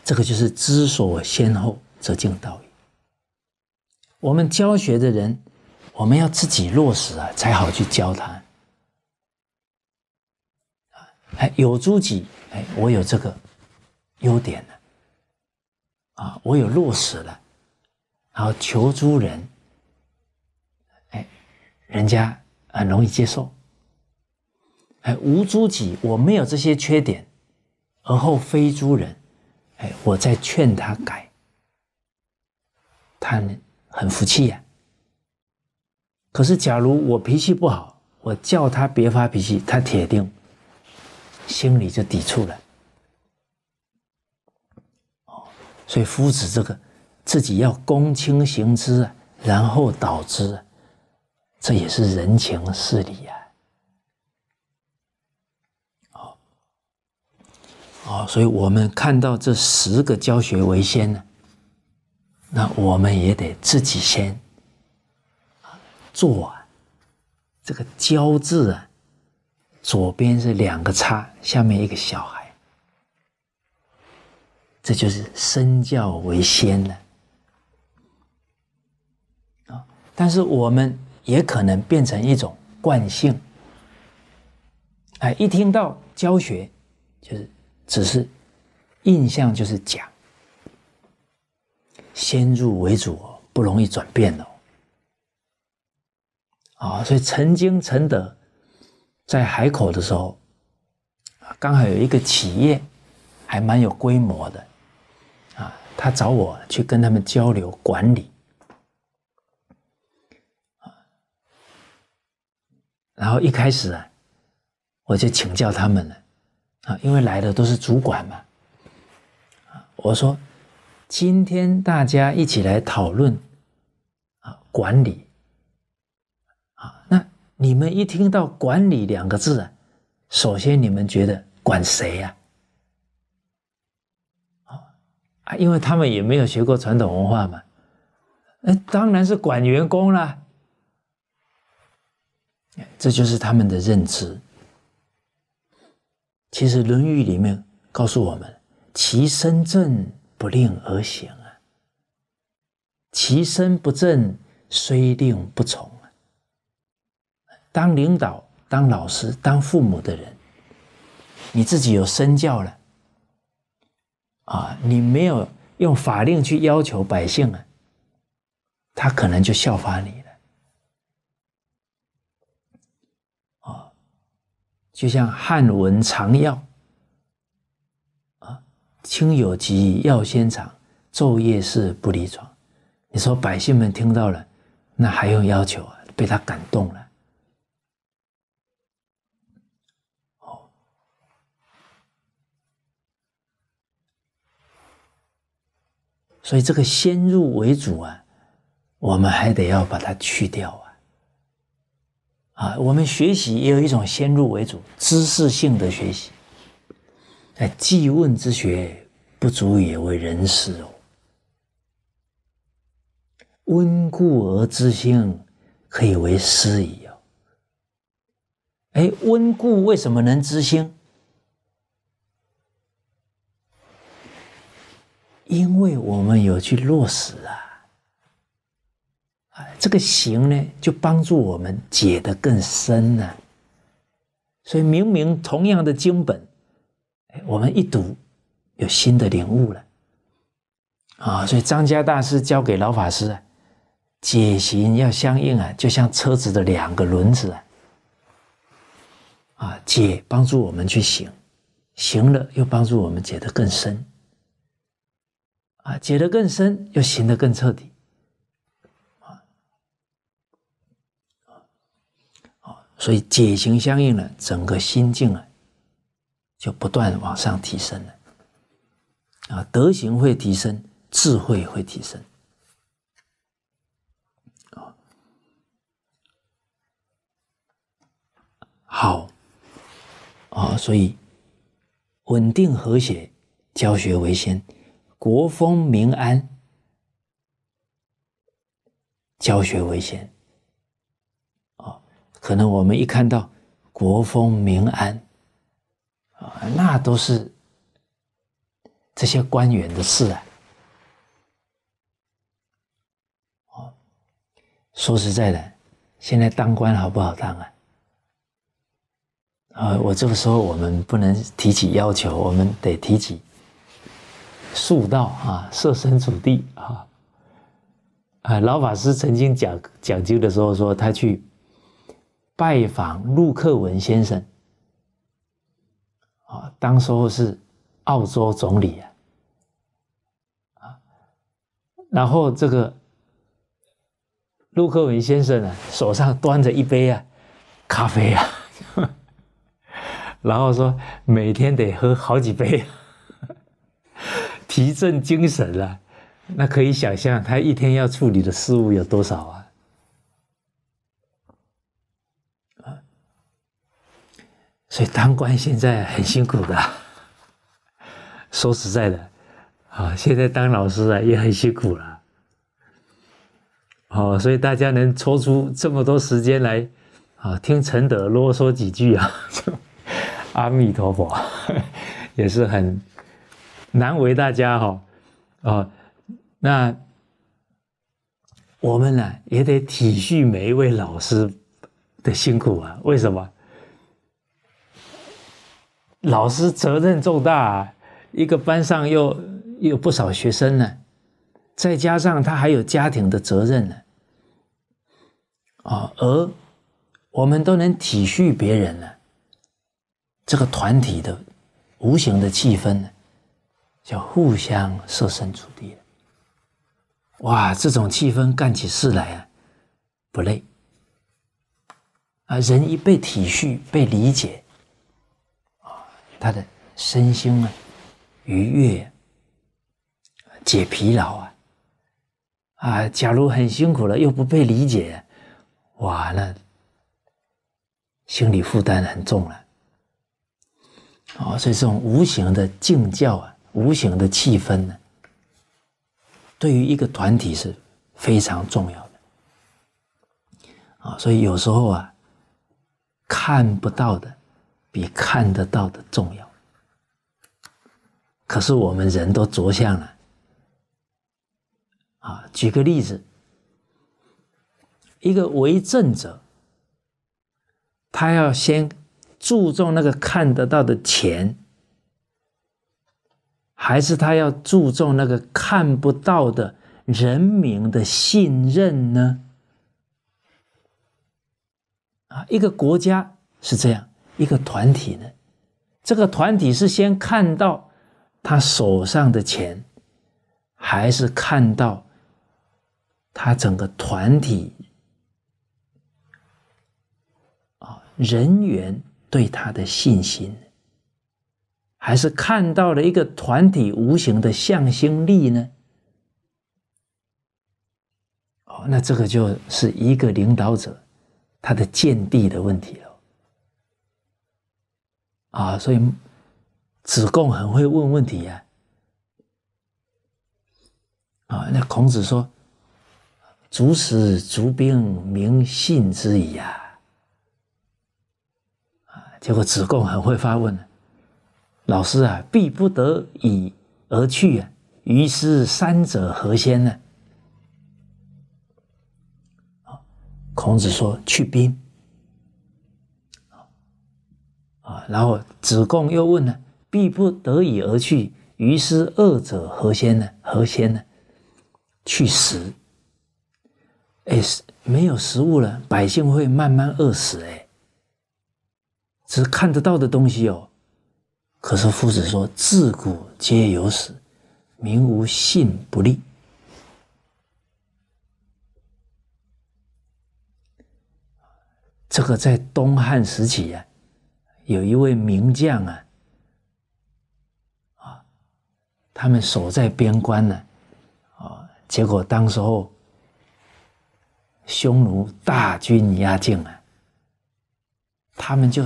[SPEAKER 1] 这个就是知所先后，则近道矣。”我们教学的人，我们要自己落实啊，才好去教他。啊，哎，有诸己，哎，我有这个优点了，啊，我有落实了。好求诸人，哎，人家很容易接受。哎，无诸己，我没有这些缺点，而后非诸人，哎，我在劝他改，他很服气啊。可是，假如我脾气不好，我叫他别发脾气，他铁定心里就抵触了。哦，所以夫子这个。自己要躬亲行之，然后导之，这也是人情事理啊！哦哦，所以我们看到这十个教学为先呢，那我们也得自己先做啊。这个“教”字啊，左边是两个叉，下面一个小孩，这就是身教为先了。但是我们也可能变成一种惯性，哎，一听到教学，就是只是印象就是讲，先入为主，不容易转变哦。啊，所以曾经陈德在海口的时候，刚好有一个企业还蛮有规模的，啊，他找我去跟他们交流管理。然后一开始啊，我就请教他们了啊，因为来的都是主管嘛啊，我说今天大家一起来讨论啊管理啊，那你们一听到“管理”两个字啊，首先你们觉得管谁呀？啊，因为他们也没有学过传统文化嘛，那当然是管员工了。这就是他们的认知。其实《论语》里面告诉我们：“其身正，不令而行啊；其身不正，虽令不从啊。”当领导、当老师、当父母的人，你自己有身教了啊，你没有用法令去要求百姓啊，他可能就效法你。就像汉文常药，啊，亲友急药先尝，昼夜侍不离床。你说百姓们听到了，那还用要求啊？被他感动了，哦。所以这个先入为主啊，我们还得要把它去掉啊。啊，我们学习也有一种先入为主、知识性的学习。哎，记问之学不足以为人师哦。温故而知新，可以为师矣哦。哎，温故为什么能知新？因为我们有去落实啊。这个行呢，就帮助我们解得更深呢。所以明明同样的经本，哎，我们一读，有新的领悟了。啊，所以张家大师教给老法师啊，解行要相应啊，就像车子的两个轮子啊，啊，解帮助我们去行，行了又帮助我们解得更深。啊，解得更深又行得更彻底。所以，解行相应了，整个心境啊，就不断往上提升了。啊，德行会提升，智慧会提升。啊，好。啊，所以稳定和谐，教学为先，国风民安，教学为先。可能我们一看到国风民安啊，那都是这些官员的事啊。哦，说实在的，现在当官好不好当啊？啊，我这个时候我们不能提起要求，我们得提起树道啊，设身处地啊。啊，老法师曾经讲讲究的时候说，他去。拜访陆克文先生，啊，当时候是澳洲总理啊，啊，然后这个陆克文先生呢，手上端着一杯啊咖啡啊，然后说每天得喝好几杯，啊，提振精神了。那可以想象他一天要处理的事务有多少啊？所以当官现在很辛苦的，说实在的，啊，现在当老师啊也很辛苦了，好，所以大家能抽出这么多时间来，啊，听陈德啰嗦几句啊，阿弥陀佛，也是很难为大家哈，啊，那我们呢也得体恤每一位老师的辛苦啊，为什么？老师责任重大，一个班上又有不少学生呢，再加上他还有家庭的责任呢，啊，而我们都能体恤别人呢，这个团体的无形的气氛呢，就互相设身处地了。哇，这种气氛干起事来啊，不累。啊，人一被体恤、被理解。他的身心啊，愉悦，解疲劳啊，啊，假如很辛苦了又不被理解，哇，那心理负担很重了。哦，所以这种无形的境教啊，无形的气氛呢，对于一个团体是非常重要的。啊，所以有时候啊，看不到的。比看得到的重要。可是我们人都着相了啊！举个例子，一个为政者，他要先注重那个看得到的钱，还是他要注重那个看不到的人民的信任呢？啊，一个国家是这样。一个团体呢？这个团体是先看到他手上的钱，还是看到他整个团体啊人员对他的信心，还是看到了一个团体无形的向心力呢？哦，那这个就是一个领导者他的见地的问题了。啊，所以子贡很会问问题呀！啊，那孔子说：“足食、足兵、明信之矣啊！”啊，结果子贡很会发问，老师啊，必不得已而去啊，于是三者何先呢？孔子说：“去兵。”啊，然后子贡又问呢：“必不得已而去，于是二者何先呢？何先呢？去食。哎，没有食物了，百姓会慢慢饿死。哎，只看得到的东西哦。可是夫子说：自古皆有死，民无信不立。这个在东汉时期呀。”有一位名将啊，啊，他们守在边关呢，啊，结果当时候匈奴大军压境啊，他们就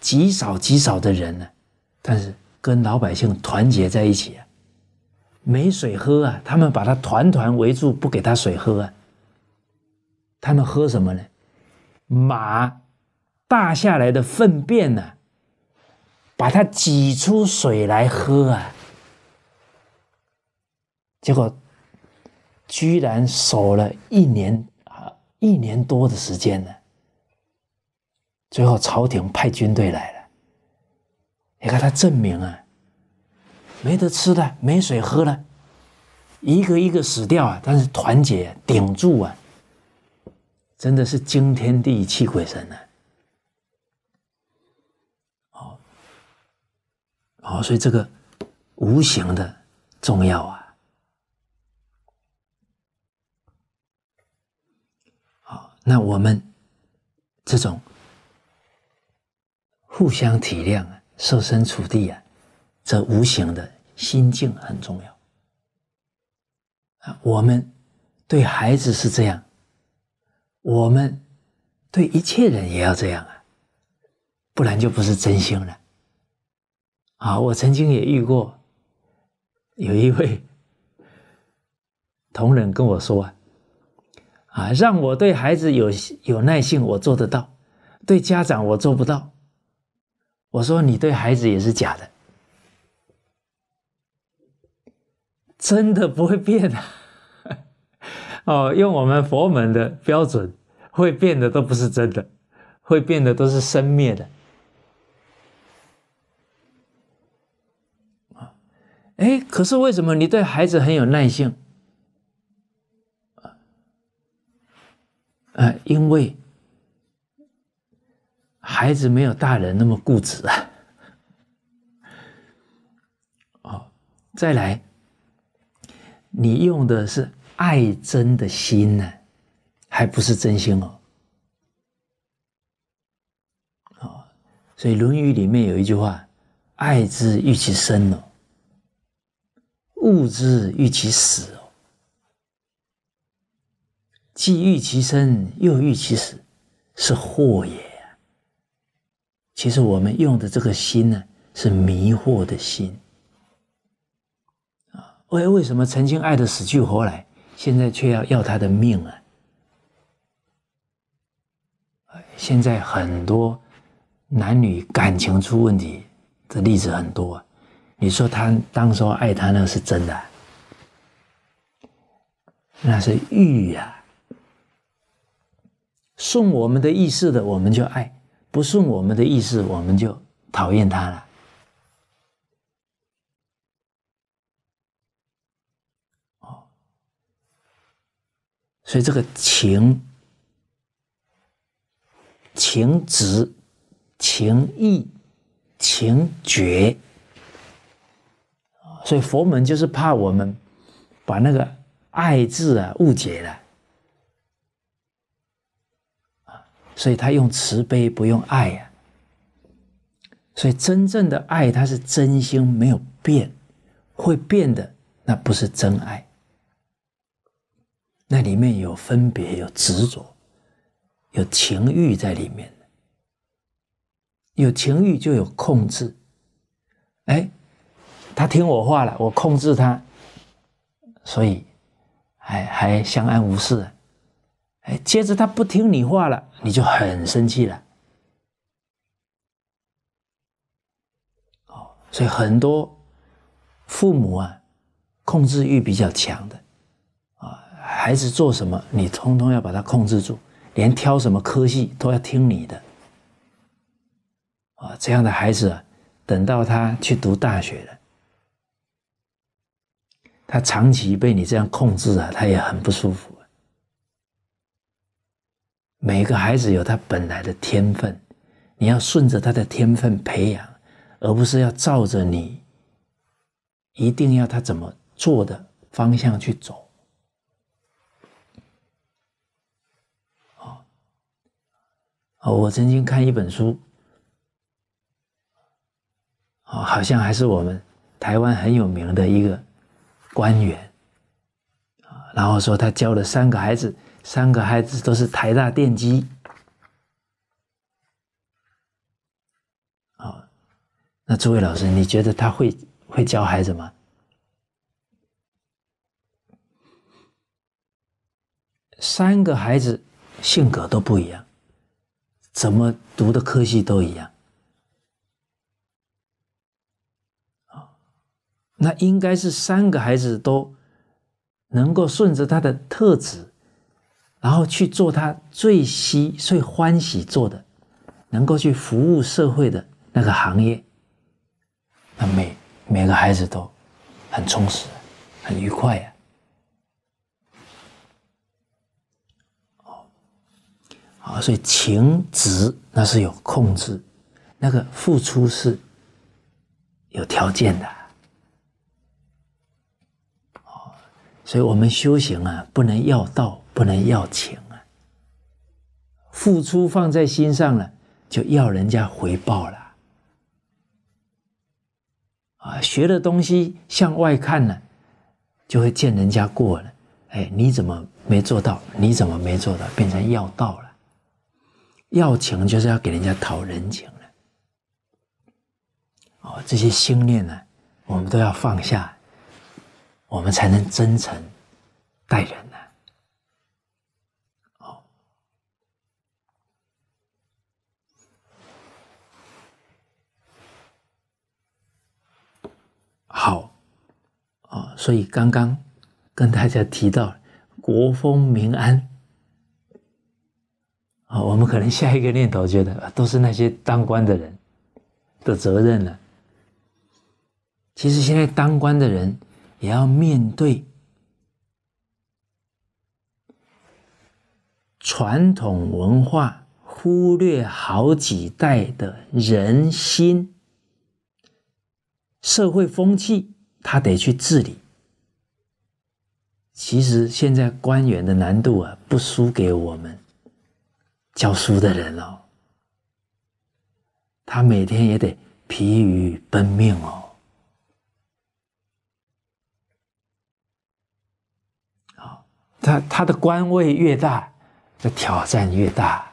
[SPEAKER 1] 极少极少的人呢，但是跟老百姓团结在一起啊，没水喝啊，他们把他团团围住，不给他水喝，啊，他们喝什么呢？马。大下来的粪便呢，把它挤出水来喝啊，结果居然守了一年啊一年多的时间呢，最后朝廷派军队来了，你看他证明啊，没得吃的，没水喝了，一个一个死掉啊，但是团结顶住啊，真的是惊天地泣鬼神呐。好，所以这个无形的重要啊，好，那我们这种互相体谅啊，设身处地啊，这无形的心境很重要啊。我们对孩子是这样，我们对一切人也要这样啊，不然就不是真心了。啊，我曾经也遇过，有一位 同仁跟我说：“啊，让我对孩子有有耐性，我做得到；对家长，我做不到。”我说：“你对孩子也是假的，真的不会变啊！” 哦，用我们佛门的标准，会变的都不是真的，会变的都是生灭的。哎，可是为什么你对孩子很有耐性？啊，因为孩子没有大人那么固执啊。哦，再来，你用的是爱真的心呢，还不是真心哦。哦，所以《论语》里面有一句话：“爱之，欲其生。”哦。物之欲其死哦，既欲其生，又欲其死，是祸也。其实我们用的这个心呢，是迷惑的心啊。为为什么曾经爱的死去活来，现在却要要他的命啊？现在很多男女感情出问题的例子很多。你说他当时爱他，那是真的，那是欲呀。顺我们的意思的，我们就爱；不顺我们的意思，我们就讨厌他了。哦，所以这个情、情执、情义、情绝。所以佛门就是怕我们把那个“爱”字啊误解了所以他用慈悲，不用爱呀。所以真正的爱，它是真心，没有变。会变的那不是真爱，那里面有分别，有执着，有情欲在里面。有情欲就有控制，哎。他听我话了，我控制他，所以还还相安无事。哎，接着他不听你话了，你就很生气了。哦，所以很多父母啊，控制欲比较强的啊，孩子做什么你通通要把他控制住，连挑什么科系都要听你的啊。这样的孩子啊，等到他去读大学了。他长期被你这样控制啊，他也很不舒服。每个孩子有他本来的天分，你要顺着他的天分培养，而不是要照着你一定要他怎么做的方向去走。好，哦，我曾经看一本书，哦，好像还是我们台湾很有名的一个。官员，啊，然后说他教了三个孩子，三个孩子都是台大电机，啊，那诸位老师，你觉得他会会教孩子吗？三个孩子性格都不一样，怎么读的科系都一样？那应该是三个孩子都能够顺着他的特质，然后去做他最喜、最欢喜做的，能够去服务社会的那个行业。那每每个孩子都很充实、很愉快呀。哦，好，所以情值那是有控制，那个付出是有条件的。所以，我们修行啊，不能要道，不能要钱啊。付出放在心上了，就要人家回报了。啊，学的东西向外看了，就会见人家过了。哎，你怎么没做到？你怎么没做到？变成要道了，要情就是要给人家讨人情了。哦，这些心念呢，我们都要放下。我们才能真诚待人呢。好，啊，所以刚刚跟大家提到国风民安啊，我们可能下一个念头觉得都是那些当官的人的责任呢。其实现在当官的人。也要面对传统文化忽略好几代的人心、社会风气，他得去治理。其实现在官员的难度啊，不输给我们教书的人哦，他每天也得疲于奔命哦。他他的官位越大，这挑战越大。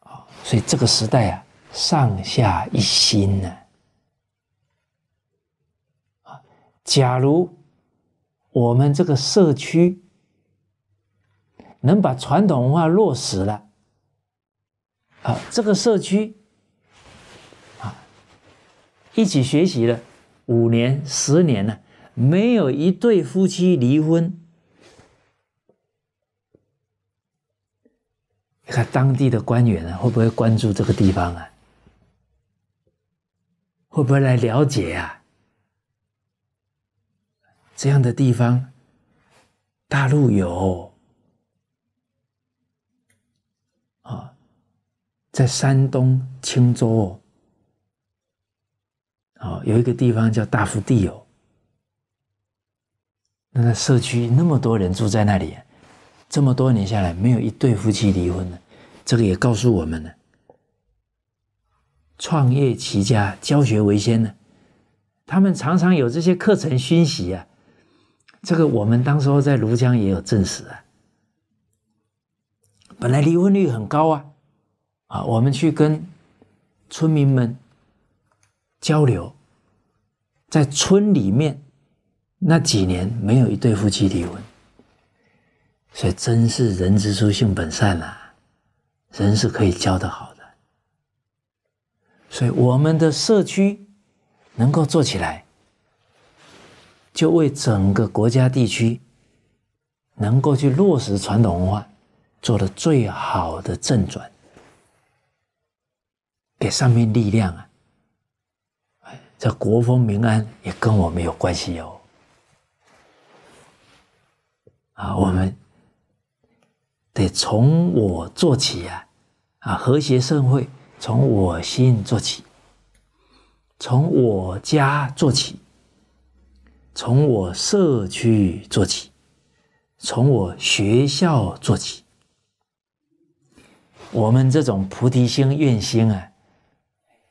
[SPEAKER 1] 啊，所以这个时代啊，上下一心呢。啊，假如我们这个社区能把传统文化落实了，啊，这个社区啊，一起学习了五年、十年呢。没有一对夫妻离婚，你看当地的官员呢会不会关注这个地方啊？会不会来了解啊？这样的地方，大陆有啊，在山东青州，哦，有一个地方叫大福地哦。那个社区那么多人住在那里，这么多年下来没有一对夫妻离婚的，这个也告诉我们呢：创业齐家，教学为先呢。他们常常有这些课程熏习啊，这个我们当时候在庐江也有证实啊。本来离婚率很高啊，啊，我们去跟村民们交流，在村里面。那几年没有一对夫妻离婚，所以真是人之初性本善啊，人是可以教的好的。所以我们的社区能够做起来，就为整个国家地区能够去落实传统文化，做的最好的正转，给上面力量啊！哎，这国风民安也跟我没有关系哟。啊，我们得从我做起啊！啊，和谐社会从我心做起，从我家做起，从我社区做起，从我学校做起。我们这种菩提心、愿心啊，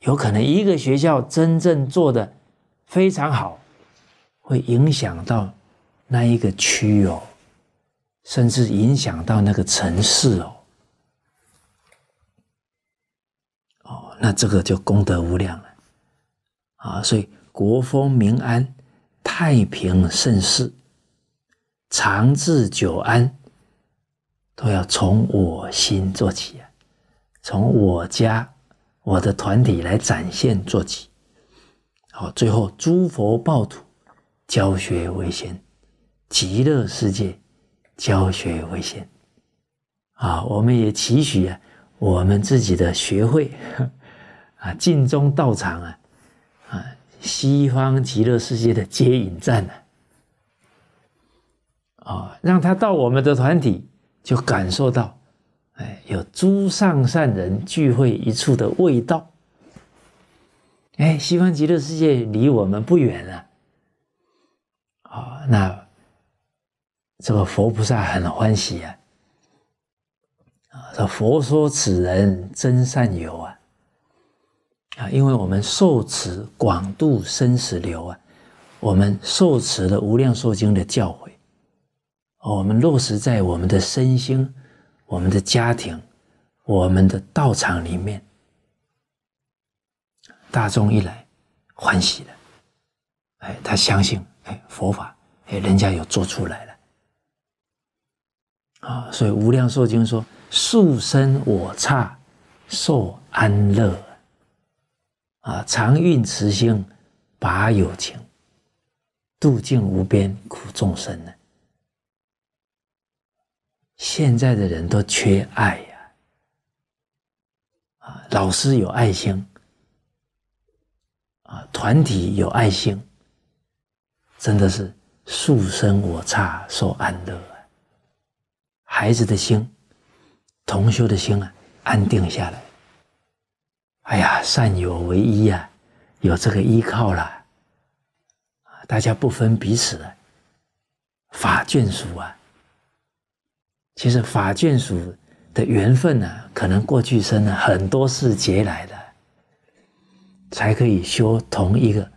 [SPEAKER 1] 有可能一个学校真正做的非常好，会影响到那一个区哦。甚至影响到那个城市哦，哦，那这个就功德无量了啊！所以国风民安、太平盛世、长治久安，都要从我心做起啊，从我家、我的团体来展现做起。好，最后诸佛报土，教学为先，极乐世界。教学危险啊，我们也期许啊，我们自己的学会 啊，尽忠道场啊，啊，西方极乐世界的接引站呢，啊，让他到我们的团体就感受到，哎，有诸上善人聚会一处的味道，哎，西方极乐世界离我们不远了，好，那。这个佛菩萨很欢喜啊！啊，佛说此人真善友啊！啊，因为我们受持广度生死流啊，我们受持了无量寿经的教诲，我们落实在我们的身心、我们的家庭、我们的道场里面，大众一来，欢喜了，哎，他相信，哎，佛法，哎，人家有做出来。啊，所以《无量寿经》说：“树生我刹，受安乐；啊，常运慈心，拔有情，度尽无边苦众生呢。”现在的人都缺爱呀！啊，老师有爱心，啊，团体有爱心，真的是树生我刹，受安乐。孩子的心，同修的心啊，安定下来。哎呀，善有为一呀，有这个依靠了大家不分彼此，法眷属啊。其实法眷属的缘分呢，可能过去生呢很多世结来的，才可以修同一个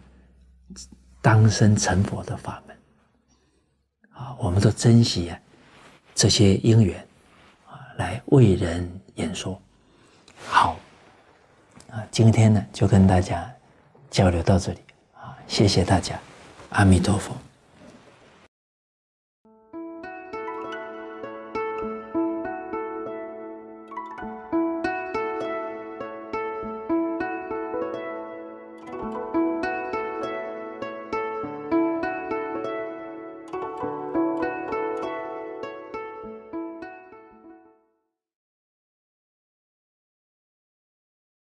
[SPEAKER 1] 当生成佛的法门啊。我们都珍惜呀。这些因缘，啊，来为人演说，好，啊，今天呢就跟大家交流到这里，啊，谢谢大家，阿弥陀佛。